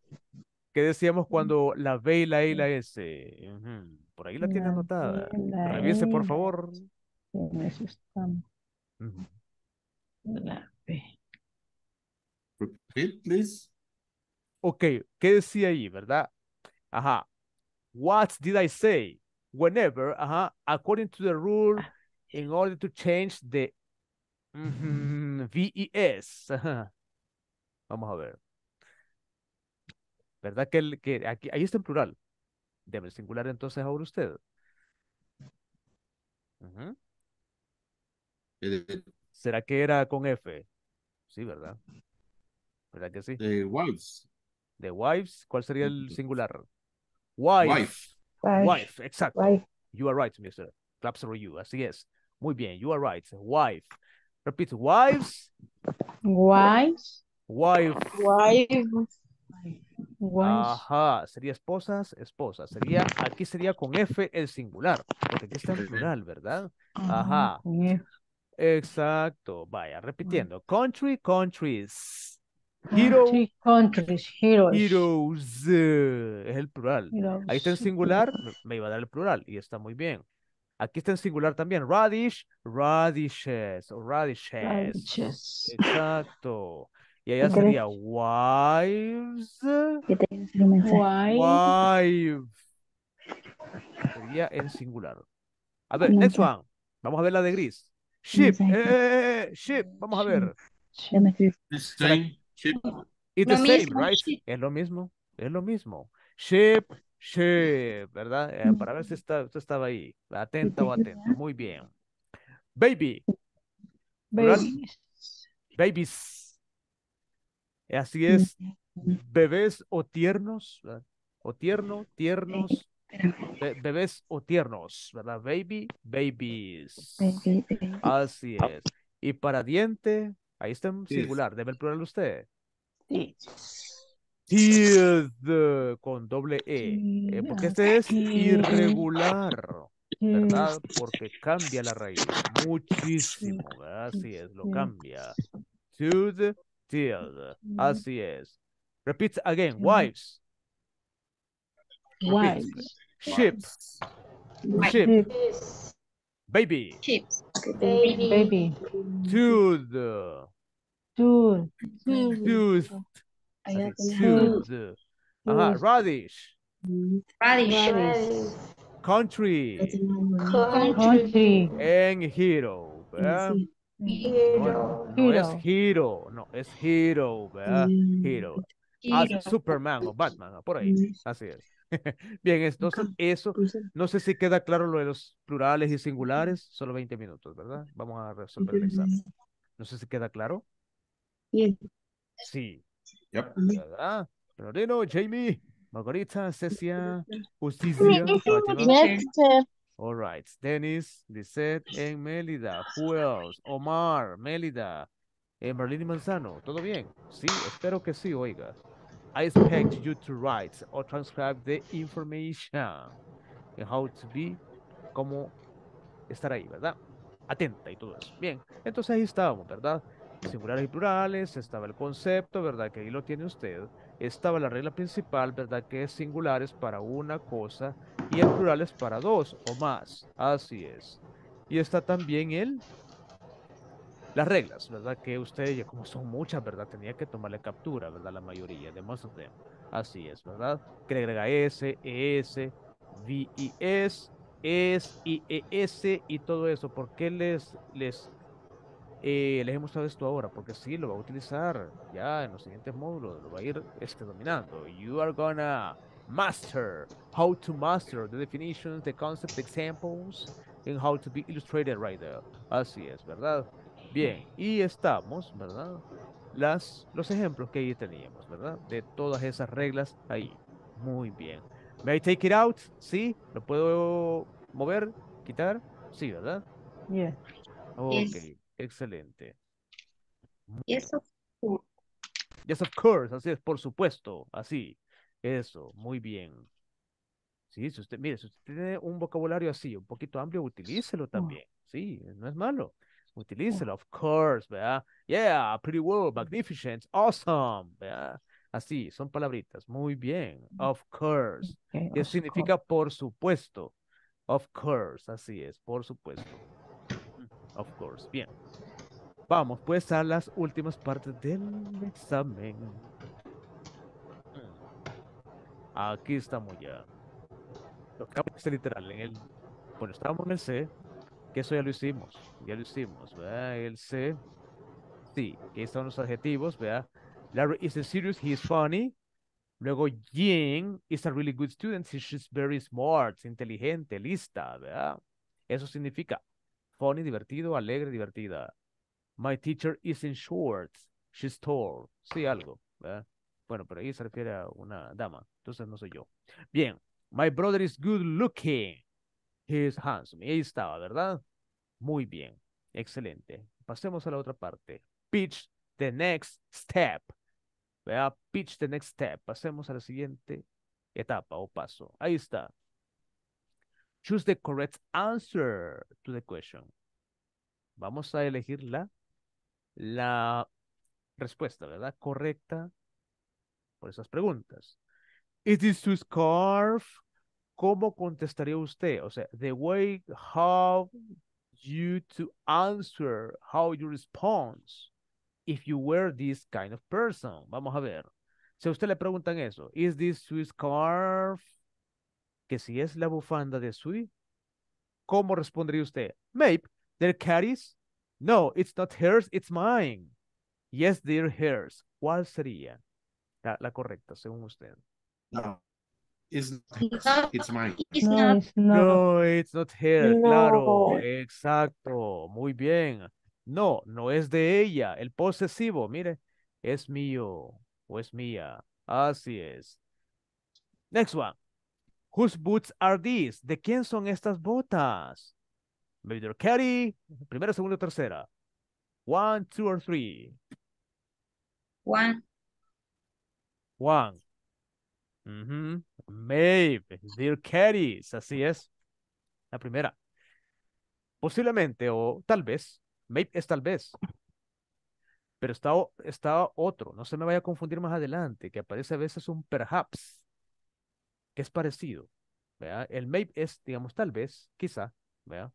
¿Qué decíamos cuando la B y la E y la S? Por ahí la, tienes tiene anotada. Revise, por e. favor. Eso estamos. La B. Repeat, please. Ok, ¿qué decía ahí, verdad? Ajá, What did I say? Whenever, uh according to the rule, ah. in order to change the mm-hmm, v VES. Vamos a ver. ¿Verdad que, el, que aquí, ahí está en plural? Debe el singular entonces ahora usted. ¿Será que era con F? Sí, ¿verdad? ¿Verdad que sí? The wives. The wives, ¿cuál sería el singular? Wife. Wife, exacto. You are right, Mr. Claps for you. Así es. Muy bien, you are right. Wife. Repeat, wives. Wives. Wife. Wives. Ajá, sería esposas, esposas. Sería, aquí sería con F el singular, porque aquí está el plural, ¿verdad? Ajá. Exacto, vaya, repitiendo. Country, countries. Ah, heroes, heroes. Heroes. Eh, es el plural. Ahí está en singular, me iba a dar el plural y está muy bien. Aquí está en singular también. Radish, radishes radishes. Exacto. Y allá sería wives. Wives. Sería en singular. A ver, next one. Vamos a ver la de gris. Ship. Eh, eh, ship. Vamos a ver. Ship. Ship. same, right? Es lo mismo, es lo mismo. Ship, ship, ¿verdad? Eh, para ver si está, usted estaba ahí, atenta o atento. Muy bien. Baby. Babies. Así es. Bebés o tiernos, o tierno, tiernos. bebés o tiernos, ¿verdad? Baby, babies. Así es. Y para diente, Ahí está en singular, debe el plural usted. Sí. con doble E, eh, porque este es irregular, ¿verdad? Porque cambia la raíz muchísimo, así es, lo cambia. Tilde, así es. Repeat again, wives. Wives. Ships. Ships. Baby. Chips. Baby. Baby. Tooth. Tooth. Tooth. Tooth. Ajá, radish. Radish. radish. Country. Country. En hero, ¿verdad? Hero. no es hero, no, es hero, ¿verdad? Mm. Ah, hero. Superman o Batman, por ahí, mm. así es. (laughs) Bien, entonces eso, no sé si queda claro lo de los plurales y singulares, solo 20 minutos, ¿verdad? Vamos a resolver el examen. No sé si queda claro. sí Sí. Yep. ¿Verdad? Jamie, Margarita, Cecia, Justicia, All right. Dennis, Lisette, en Melida. Who else? Omar, Melida, Berlín y Manzano. ¿Todo bien? Sí, espero que sí, oiga. I expect you to write or transcribe the information. And how to be, cómo estar ahí, ¿verdad? Atenta y todo eso. Bien, entonces ahí estábamos, ¿verdad? Singulares y plurales, estaba el concepto, ¿verdad? Que ahí lo tiene usted. Estaba la regla principal, ¿verdad? Que es singulares para una cosa y el plural es para dos o más. Así es. Y está también el las reglas, ¿verdad? Que ustedes, como son muchas, ¿verdad? Tenía que la captura, ¿verdad? La mayoría, de most of them. Así es, ¿verdad? Que agrega S, ES, I, E, S y todo eso. ¿Por qué les, les, eh, les he mostrado esto ahora? Porque sí, lo va a utilizar ya en los siguientes módulos, lo va a ir este, dominando. You are gonna master, how to master the definitions, the concept examples, and how to be illustrated right there. Así es, ¿verdad? Bien, (laughs) y estamos, ¿verdad? Las, los ejemplos que ahí teníamos, ¿verdad? De todas esas reglas ahí. Muy bien. ¿May I take it out? Sí. ¿Lo puedo mover? ¿Quitar? Sí, ¿verdad? bien Ok, excelente. Yes, of course. Yes, of course. Así es, por supuesto. Así. Eso, muy bien. Sí, si usted, mire, si usted tiene un vocabulario así, un poquito amplio, utilícelo mm. también. Sí, no es malo utilícelo, of course, ¿verdad? Yeah, pretty well, magnificent, awesome, ¿verdad? Así, son palabritas. Muy bien, of course. Eso significa por supuesto. Of course, así es, por supuesto. Of course, bien. Vamos pues a las últimas partes del examen. Aquí estamos ya. Lo que es literal en el... Bueno, estábamos en el C, que eso ya lo hicimos, ya lo hicimos, El C, sí, que están los adjetivos, ¿verdad? Larry is serious, he is funny. Luego, Jean is a really good student, she's very smart, inteligente, lista, ¿verdad? Eso significa funny, divertido, alegre, divertida. My teacher is in shorts, she's tall, sí, algo, ¿verdad? Bueno, pero ahí se refiere a una dama, entonces no soy yo. Bien, my brother is good looking. He's handsome. Y ahí estaba, ¿verdad? Muy bien. Excelente. Pasemos a la otra parte. Pitch the next step. Vea, Pitch the next step. Pasemos a la siguiente etapa o paso. Ahí está. Choose the correct answer to the question. Vamos a elegir la, la respuesta, ¿verdad? Correcta por esas preguntas. Is this to scarf ¿cómo contestaría usted? O sea, the way how you to answer, how you respond if you were this kind of person. Vamos a ver. Si a usted le preguntan eso, ¿is this Swiss scarf? Que si es la bufanda de Swiss, ¿cómo respondería usted? Maybe, their carries. No, it's not hers, it's mine. Yes, they're hers. ¿Cuál sería la, la correcta según usted? No. It's no, not. no, Claro, exacto. Muy bien. No, no es de ella. El posesivo, mire, es mío o es mía. Así es. Next one. Whose boots are these? ¿De quién son estas botas? Maybe Kerry, Primera, segunda, tercera. One, two, or three. One. One. Uh -huh. Maeve, Dear así es. La primera. Posiblemente o tal vez, Maeve es tal vez. Pero está, está otro, no se me vaya a confundir más adelante, que aparece a veces un perhaps, que es parecido. El maybe es, digamos, tal vez, quizá. ¿Vea?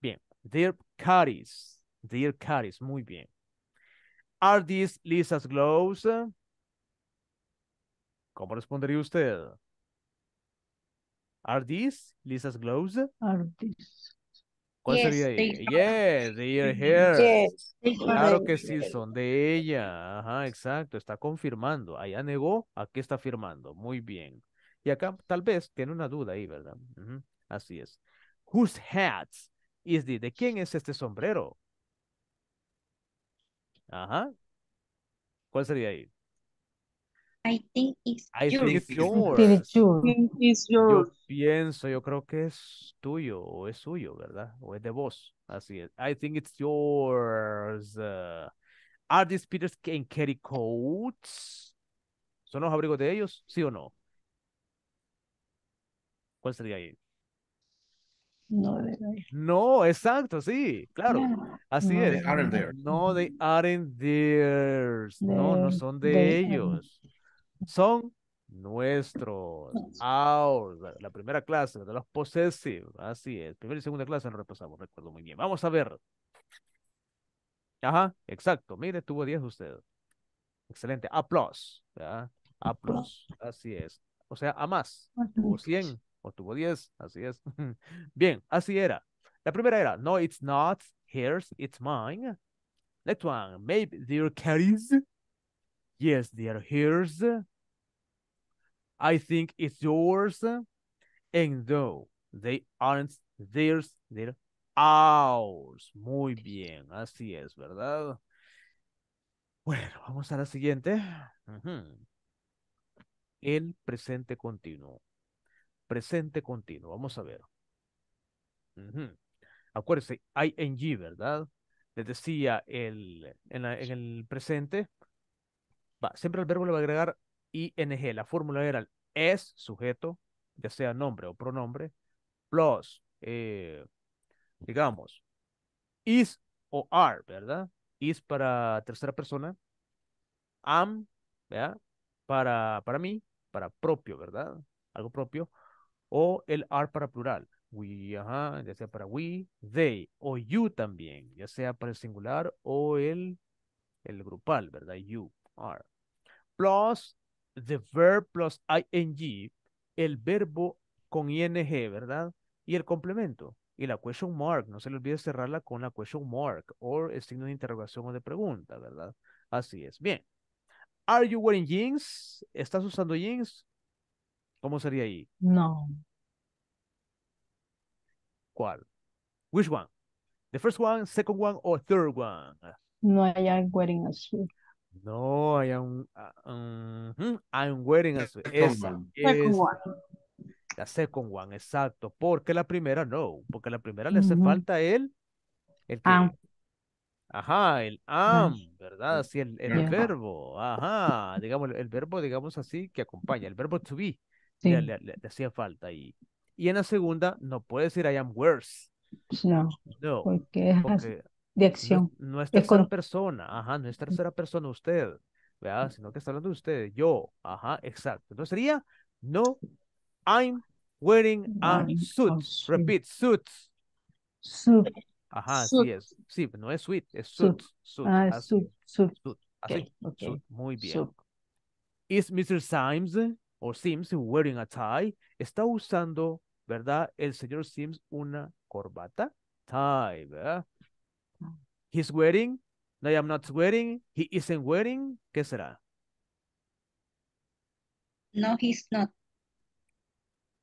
Bien. Dear carries. Dear Caris. Muy bien. Are these Lisa's gloves? ¿Cómo respondería usted? Are these Lisa's gloves? Are ¿Cuál sería ahí? Yes, they are here. claro que sí, son de ella. Ajá, exacto. Está confirmando. Allá negó, aquí está firmando. Muy bien. Y acá tal vez tiene una duda ahí, ¿verdad? Así es. Whose hat is this? ¿De quién es este sombrero? Ajá. ¿Cuál sería ahí? I think it's yours. Yo pienso, yo creo que es tuyo o es suyo, ¿verdad? O es de vos. Así es. I think it's yours. Uh, are these Peters and Kerry coats? ¿Son los abrigos de ellos? ¿Sí o no? ¿Cuál sería ahí? No, no, exacto, sí, claro. Así es. No, they aren't theirs. no, no son de ellos son nuestros, ours, la, primera clase, de los possessive, así es, primera y segunda clase no repasamos, recuerdo muy bien. Vamos a ver. Ajá, exacto, mire, tuvo 10 usted. Excelente, aplausos, aplausos, así es. O sea, a más, tuvo 100 o tuvo 10, así es. (laughs) bien, así era. La primera era, no, it's not, hers it's mine. Next one, maybe they're carries. Yes, they're hers. I think it's yours, and though they aren't theirs, they're ours. Muy bien, así es, ¿verdad? Bueno, vamos a la siguiente. El presente continuo. Presente continuo, vamos a ver. Uh hay Acuérdense, ING, ¿verdad? Les decía el, en, el presente, va, siempre el verbo le va a agregar ing, la fórmula general, es sujeto, ya sea nombre o pronombre, plus, eh, digamos, is o are, ¿verdad? Is para tercera persona, am, ¿verdad? Para, para mí, para propio, ¿verdad? Algo propio. O el are para plural. We, ajá, ya sea para we, they, o you también, ya sea para el singular o el, el grupal, ¿verdad? You, are. Plus the verb plus ing, el verbo con ing, ¿verdad? Y el complemento. Y la question mark, no se le olvide cerrarla con la question mark o el signo de interrogación o de pregunta, ¿verdad? Así es. Bien. Are you wearing jeans? ¿Estás usando jeans? ¿Cómo sería ahí? No. ¿Cuál? Which one? The first one, second one, or third one? No, I am wearing a suit. No, hay un I'm ah, wearing Esa es la second one, exacto. Porque la primera no, porque la primera le hace falta el, el Ajá, el am, ¿verdad? Así el, verbo, ajá, digamos, el, verbo, digamos así, que acompaña, el verbo to be, sí. le, hacía falta ahí. Y, en la segunda, no puede decir I am worse. No, no porque de acción. No, es tercera persona, ajá, no es mm. tercera persona usted, ¿verdad? Mm. Sino que está hablando de usted, yo, ajá, exacto. Entonces sería, no, I'm wearing a suit. Repeat, suit. Suit. Ajá, así es. Sí, no es suit, es suit. Suit, ah, suit, suit. Así, Suit. Muy bien. Is Mr. Sims eh, o Sims wearing a tie? Está usando, ¿verdad? El señor Sims una corbata. Tie, ¿verdad? he's wearing, I am not wearing, he isn't wearing, ¿qué será? No, he's not.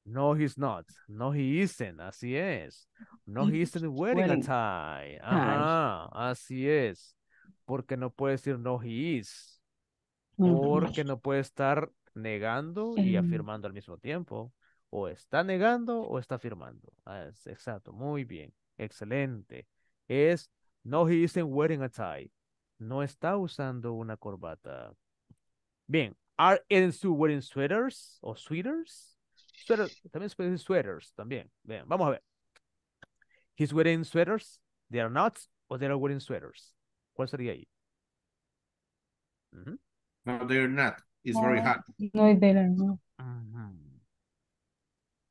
No, he's not. No, he isn't. Así es. No, he isn't wearing, a tie. así es. Porque no puede decir no, he is. Mm. Porque no puede estar negando y afirmando al mismo tiempo. O está negando o está afirmando. Ah, exacto, muy bien. Excelente. Es no, he isn't wearing a tie. No está usando una corbata. Bien, are Sue wearing sweaters or sweaters? sweaters? También se puede decir sweaters, también. Bien, vamos a ver. He's wearing sweaters. They are not Or they are wearing sweaters. ¿Cuál sería ahí? No, they are not. It's very hot. No, they are not.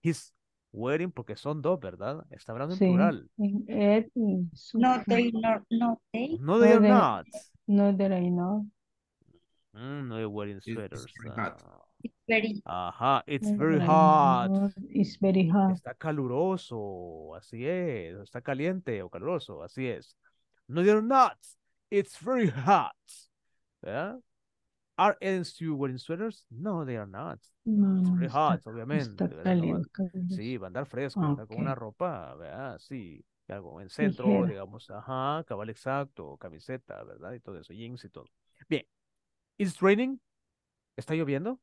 His wearing, porque son dos, ¿verdad? Está hablando en plural. No, they No, they, not. No, they mm, are not. no, they're wearing sweaters. It's very hot. Ah. It's very... hot. It's very hot. Está caluroso, así es. Está caliente o caluroso, así es. No, they're not. It's very hot. ¿Verdad? ¿Are Ed wearing sweaters? No, they are not. No, Free hot, obviamente. caliente, Sí, va a andar fresco, con una ropa, ¿verdad? Sí, algo en centro, digamos, ajá, cabal exacto, camiseta, ¿verdad? Y todo eso, jeans y todo. Bien. ¿It's raining? ¿Está lloviendo?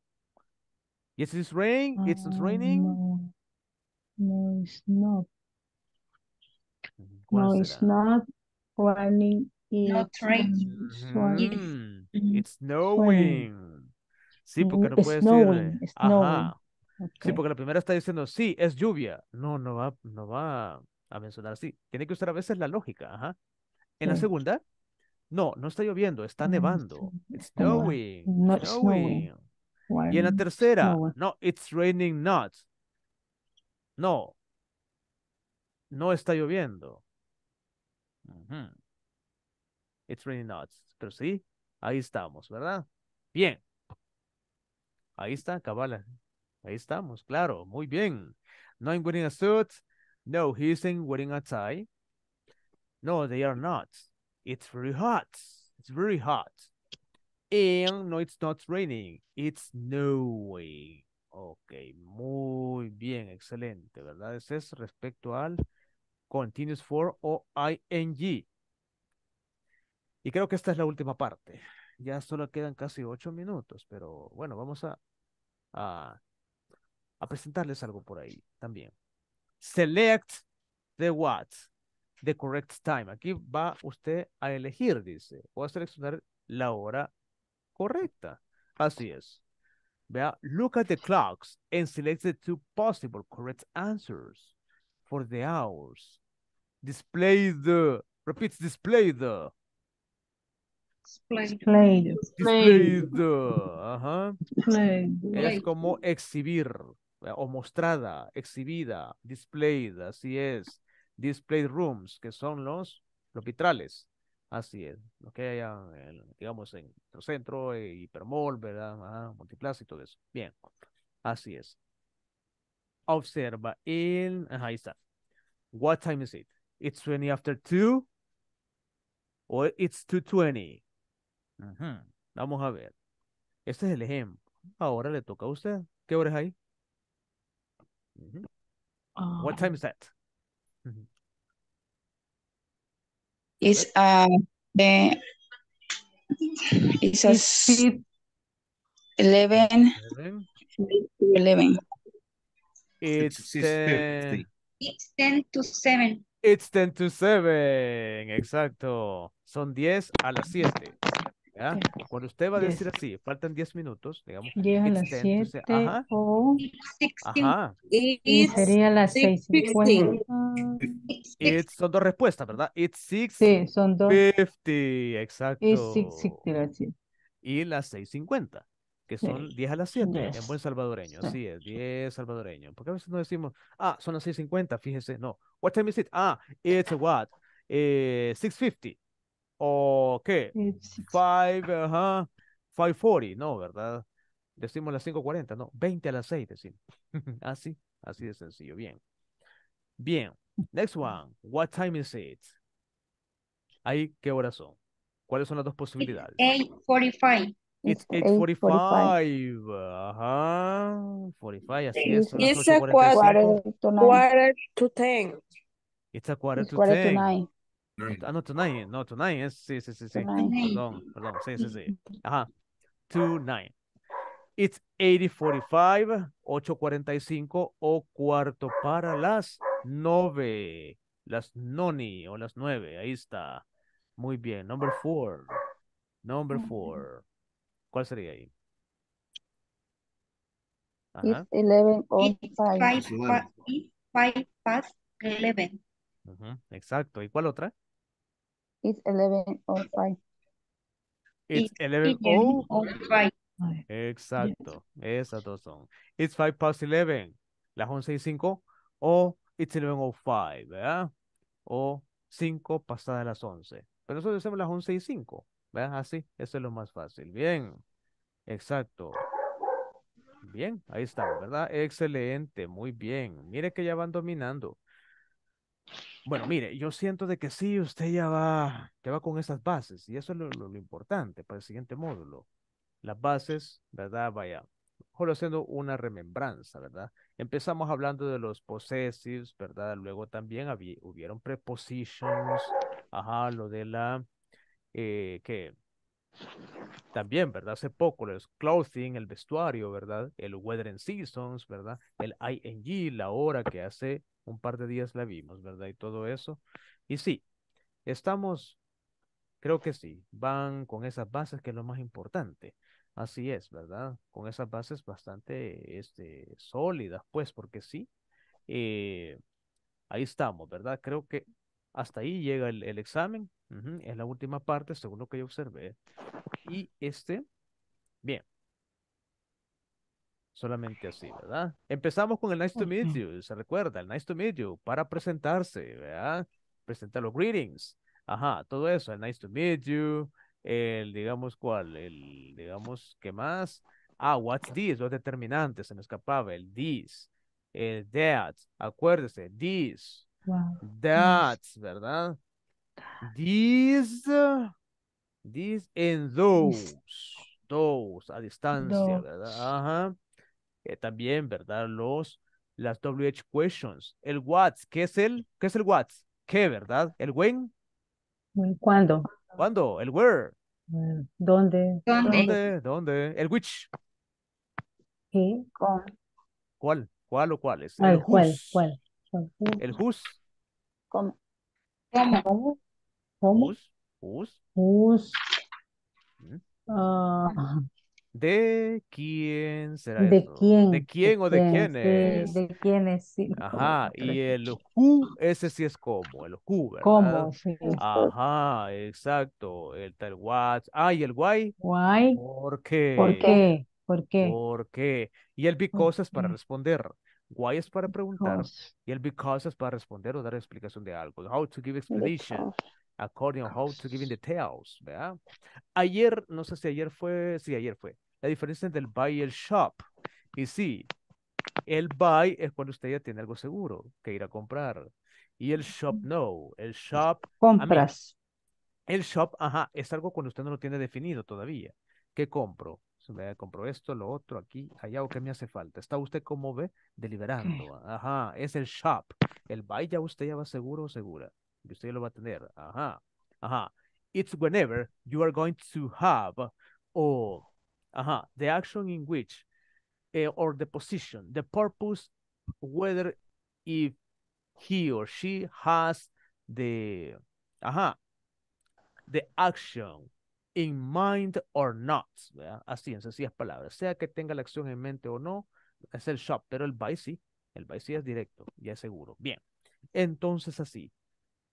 Yes, ah, it's raining. it's raining. No, no it's not. No, it's not raining. It's not mm, raining. Mm, it's snowing. Sí, mm, porque no puede decir. Eh, sí, porque la primera está diciendo, sí, es lluvia. No, no va, no va a mencionar así. Tiene que usar a veces la lógica. Ajá. En la segunda, no, no está lloviendo, está mm, nevando. It's snowing. Not snowing. snowing. Y en la tercera, no, it's raining not. No. No está lloviendo. It's raining not. Pero sí, Ahí estamos, ¿verdad? Bien. Ahí está, cabala. Ahí estamos, claro, muy bien. No I'm wearing a suit. No, he isn't wearing a tie. No, they are not. It's very hot. It's very hot. And no, it's not raining. It's snowing. Ok, muy bien, excelente, ¿verdad? Ese es respecto al continuous for o ing. Y creo que esta es la última parte. Ya solo quedan casi ocho minutos, pero bueno, vamos a, a, presentarles algo por ahí también. Select the what, the correct time. Aquí va usted a elegir, dice, o a seleccionar la hora correcta. Así es. Vea, look at the clocks and select the two possible correct answers for the hours. Display the, repeats display the es como exhibir eh, o mostrada, exhibida, displayed, así es. displayed rooms, que son los, vitrales. Así es, Lo que hay, digamos, en el centro, eh, hipermol, ¿verdad? multiplaza y todo eso. Bien, así es. Observa en ahí está. What time is it? It's 20 after 2 or it's 2.20. Vamos a ver. Este es el ejemplo. Ahora le toca a usted. ¿Qué hora es ahí? ¿Qué hora oh. What ah. time is that? Uh es es 11 11 es 10 It's 10 to 7 It's 10 to 7 Exacto Son 10 a las 7 cuando usted va a decir así, faltan 10 minutos, digamos. Llega a las 7 o... Ajá. Y sería las 6.50 Son dos respuestas, ¿verdad? It's 6.50 Sí, son dos. 50, exacto. Y las 6.50 que son 10 a las 7 en buen salvadoreño. Sí. Así es, 10 salvadoreño. Porque a veces nos decimos, ah, son las 6.50, fíjese, no. What time is it? Ah, it's what? Eh, 6.50. ¿O qué? 5, eh, ajá, 540, no, ¿verdad? Decimos las 5.40, no, 20 a las 6 decimos. (laughs) así, así de sencillo, bien. Bien, next one, what time is it? Ahí, ¿qué horas son? ¿Cuáles son las dos posibilidades? 8.45. It's 8.45. Ajá. 45, así es. It's a quarter, quarter to 10. It's a quarter to 10. Ah, no, Tonight, no, Tonight es, sí, sí, sí, sí. Perdón, perdón, sí, sí, sí. Ajá. Tonight. It's 80:45, 8:45 o cuarto para las 9. Las noni o las 9, ahí está. Muy bien, number 4. Number 4. ¿Cuál sería ahí? Ajá. Oh It's 11 o 5. 5 past 11. Uh -huh. Exacto. ¿Y cuál otra? It's 11.05. It's 11.05. Exacto. Esas dos son. It's 5 past 11. Las 11 y 5. O it's 11.05, ¿verdad? O 5 pasadas las 11. Pero nosotros decimos las 11 y 5. ¿Verdad? Así. Eso es lo más fácil. Bien. Exacto. Bien, ahí está, ¿verdad? Excelente, muy bien. Mire que ya van dominando. Bueno, mire, yo siento de que sí, usted ya va, que va con esas bases, y eso es lo, importante para el siguiente módulo. Las bases, ¿verdad? Vaya, solo haciendo una remembranza, ¿verdad? Empezamos hablando de los possessives, ¿verdad? Luego también hubieron prepositions, ajá, lo de la, eh, ¿qué? también, ¿verdad? Hace poco, los clothing, el vestuario, ¿verdad? El Weather and Seasons, ¿verdad? El ING, la hora que hace un par de días la vimos, ¿verdad? Y todo eso. Y sí, estamos, creo que sí, van con esas bases que es lo más importante. Así es, ¿verdad? Con esas bases bastante este, sólidas, pues, porque sí, eh, ahí estamos, ¿verdad? Creo que hasta ahí llega el examen es la última parte, según lo que yo observé. Y este, bien. Solamente así, ¿verdad? Empezamos con el nice to meet you, se recuerda, el nice to meet you, para presentarse, ¿verdad? Presentar los greetings. Ajá, todo eso, el nice to meet you, el, digamos, ¿cuál? El, digamos, ¿qué más? Ah, what's this? Los determinantes, se me escapaba, el this, el that, acuérdese, this, that, ¿verdad? These, This and those. Those, a distancia, ¿verdad? Ajá. también, ¿verdad? Los, las WH questions. El what, ¿qué es el? ¿Qué es el what? ¿Qué, verdad? ¿El when? ¿Cuándo? ¿Cuándo? ¿El where? Mm, ¿Dónde? ¿Dónde? ¿Dónde? ¿El which? ¿Con? ¿Cuál? ¿Cuál o cuál es? ¿El, ¿Cuál? ¿Cuál? ¿El who's? ¿Cómo? ¿Cómo? Ah. ¿De quién será ¿De quién? ¿De quién o de quiénes? De, quién quiénes, sí. Ajá, (laughs) y el who, ese sí es como, el who, ¿verdad? sí. Ajá, exacto, el tal what. Ah, ¿y el why? Why. ¿Por qué? ¿Por qué? ¿Por qué? ¿Por qué? Y el because es para responder. Why es para preguntar. Y el because es para responder o dar explicación de algo. How to give explanation according ah, how to give in pues. details, Ayer, no sé si ayer fue, sí, ayer fue, la diferencia entre el buy y el shop. Y sí, el buy es cuando usted ya tiene algo seguro que ir a comprar. Y el shop no, el shop... Compras. el shop, ajá, es algo cuando usted no lo tiene definido todavía. ¿Qué compro? compro esto, lo otro, aquí, allá, o qué me hace falta. Está usted como ve, deliberando. Ajá, es el shop. El buy ya usted ya va seguro o segura. Y usted lo va a tener. Ajá. Ajá. It's whenever you are going to have o, ajá, the action in which eh, or the position, the purpose, whether if he or she has the ajá, the action in mind or not. Así, en sencillas palabras. Sea que tenga la acción en mente o no, es el shop, pero el buy sí. El buy sí es directo, ya es seguro. Bien. Entonces, así.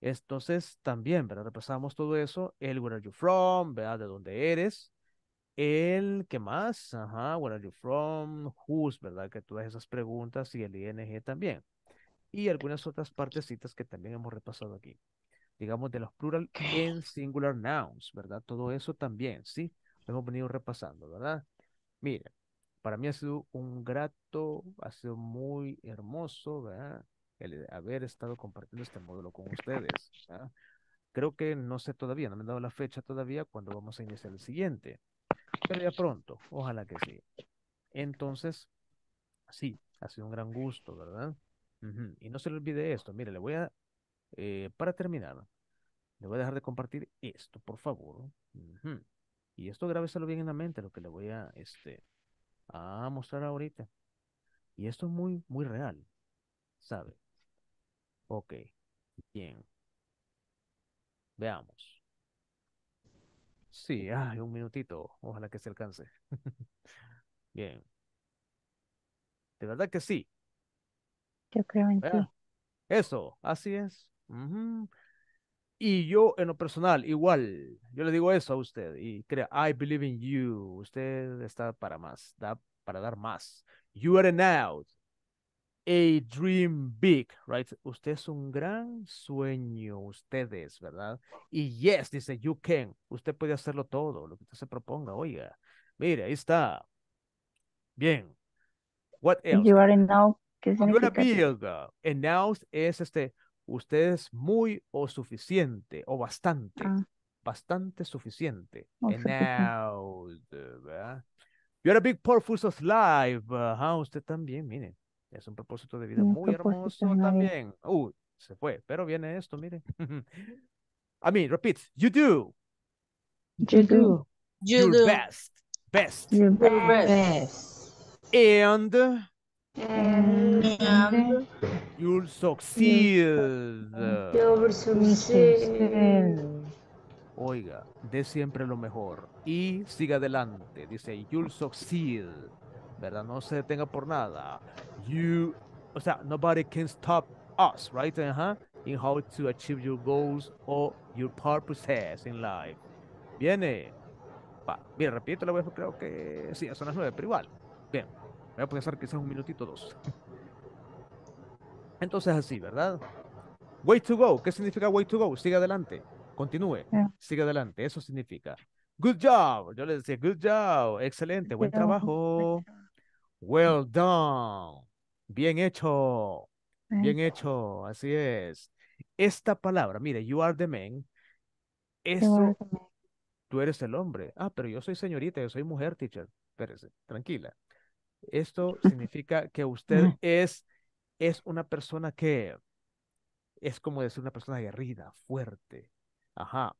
Entonces, también, ¿verdad? Repasamos todo eso, el where are you from, ¿verdad? De dónde eres, el qué más, ajá, where are you from, who's, ¿verdad? Que todas esas preguntas y el ING también. Y algunas otras partecitas que también hemos repasado aquí. Digamos de los plural en singular nouns, ¿verdad? Todo eso también, ¿sí? Lo hemos venido repasando, ¿verdad? Mira, para mí ha sido un grato, ha sido muy hermoso, ¿verdad? el haber estado compartiendo este módulo con ustedes. Creo que no sé todavía, no me han dado la fecha todavía cuando vamos a iniciar el siguiente, pero ya pronto, ojalá que sí. Entonces, sí, ha sido un gran gusto, ¿verdad? Y no se le olvide esto, mire, le voy a, eh, para terminar, le voy a dejar de compartir esto, por favor. Y esto grábeselo bien en la mente, lo que le voy a, este, a mostrar ahorita. Y esto es muy, muy real, ¿sabe? Ok, bien. Veamos. Sí, hay un minutito. Ojalá que se alcance. (laughs) bien. De verdad que sí. Yo creo en ti. Eso, así es. Y yo en lo personal, igual, yo le digo eso a usted y crea, I believe in you. Usted está para más, da para dar más. You are now a dream big, right? Usted es un gran sueño, ustedes, ¿verdad? Y yes, dice, you can. Usted puede hacerlo todo, lo que usted se proponga. Oiga, mire, ahí está. Bien. What else? You are now. a big. Enough es este, usted es muy o suficiente o bastante. Ah. Bastante suficiente. enough, ¿verdad? are a big, powerful of life. usted también, mire es un propósito de vida muy hermoso también. Uh, se fue, pero viene esto, miren. I (laughs) mean, repeat. You do. You do. You Your do. best. Best. Your best. And, and, you'll succeed. You'll succeed. Oiga, dé siempre lo mejor y siga adelante. Dice, you'll succeed. ¿Verdad? No se detenga por nada you, o sea, nobody can stop us, right? Uh In how to achieve your goals or your purposes in life. Viene. bien, repito, la voy a creo que sí, son las nueve, pero igual. Bien, voy a pensar quizás un minutito, dos. Entonces así, ¿verdad? Way to go. ¿Qué significa way to go? Sigue adelante. Continúe. Sigue adelante. Eso significa. Good job. Yo le decía, good job. Excelente. Buen trabajo. Well done. Bien hecho. Bien hecho. Así es. Esta palabra, mire, you are the man. Eso, tú eres el hombre. Ah, pero yo soy señorita, yo soy mujer, teacher. Espérese, tranquila. Esto significa que usted (laughs) es, es una persona que es como decir una persona guerrida, fuerte. Ajá.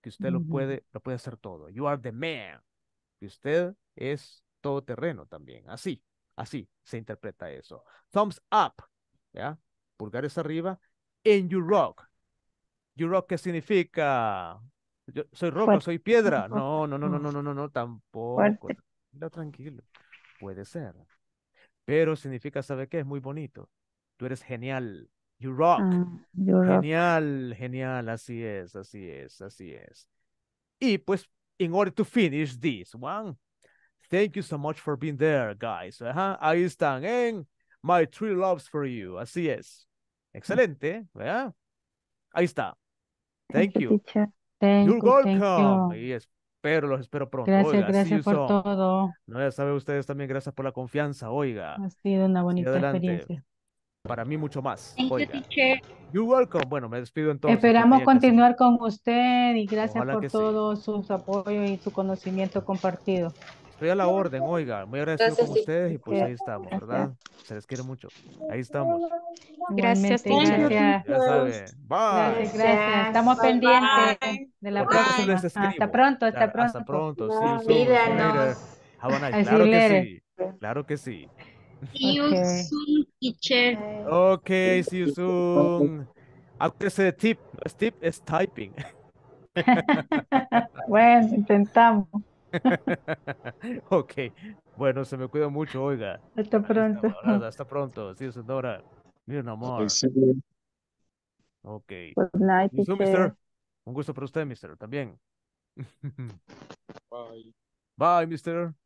Que usted lo puede, lo puede hacer todo. You are the man. Que usted es todoterreno también. Así. Así se interpreta eso. Thumbs up, ¿ya? Pulgares arriba. and you rock. You rock, ¿qué significa? Yo soy roca, soy piedra. (laughs) No, no, no, no, no, no, no, no, tampoco. Tranquilo, tranquilo. Puede ser. Pero significa, ¿sabe qué? Es muy bonito. Tú eres genial. Ah, you rock. genial, genial. Así es, así es, así es. Y pues, in order to finish this one, Thank you so much for being there, guys. ahí están en My Three Loves for You. Así es. Excelente, ¿verdad? Ahí está. Thank, you. You're welcome. Y espero, los espero pronto. Gracias, gracias por todo. No, ya saben ustedes también, gracias por la confianza, oiga. Ha sido una bonita experiencia. Para mí mucho más. Thank you, teacher. You're welcome. Bueno, me despido entonces. Esperamos continuar con usted y gracias por todo su apoyo y su conocimiento compartido. Estoy a la orden, oiga. Muy agradecido con ustedes y pues ahí estamos, ¿verdad? Se les quiere mucho. Ahí estamos. Gracias, gracias. gracias. Ya sabe. Bye. Gracias, gracias. Estamos pendientes de la próxima. Hasta pronto, hasta pronto. Hasta pronto, sí. Claro que sí. Claro que sí. okay. Ok, see you soon. Acuérdese tip tip. Tip es typing. (laughs) bueno, intentamos. (laughs) ok, bueno, se me cuida mucho, oiga. Hasta pronto. Hasta, pronto, sí, señora. Mira, amor. Ok. Pues, un gusto para usted, mister, también. (laughs) Bye. Bye, mister.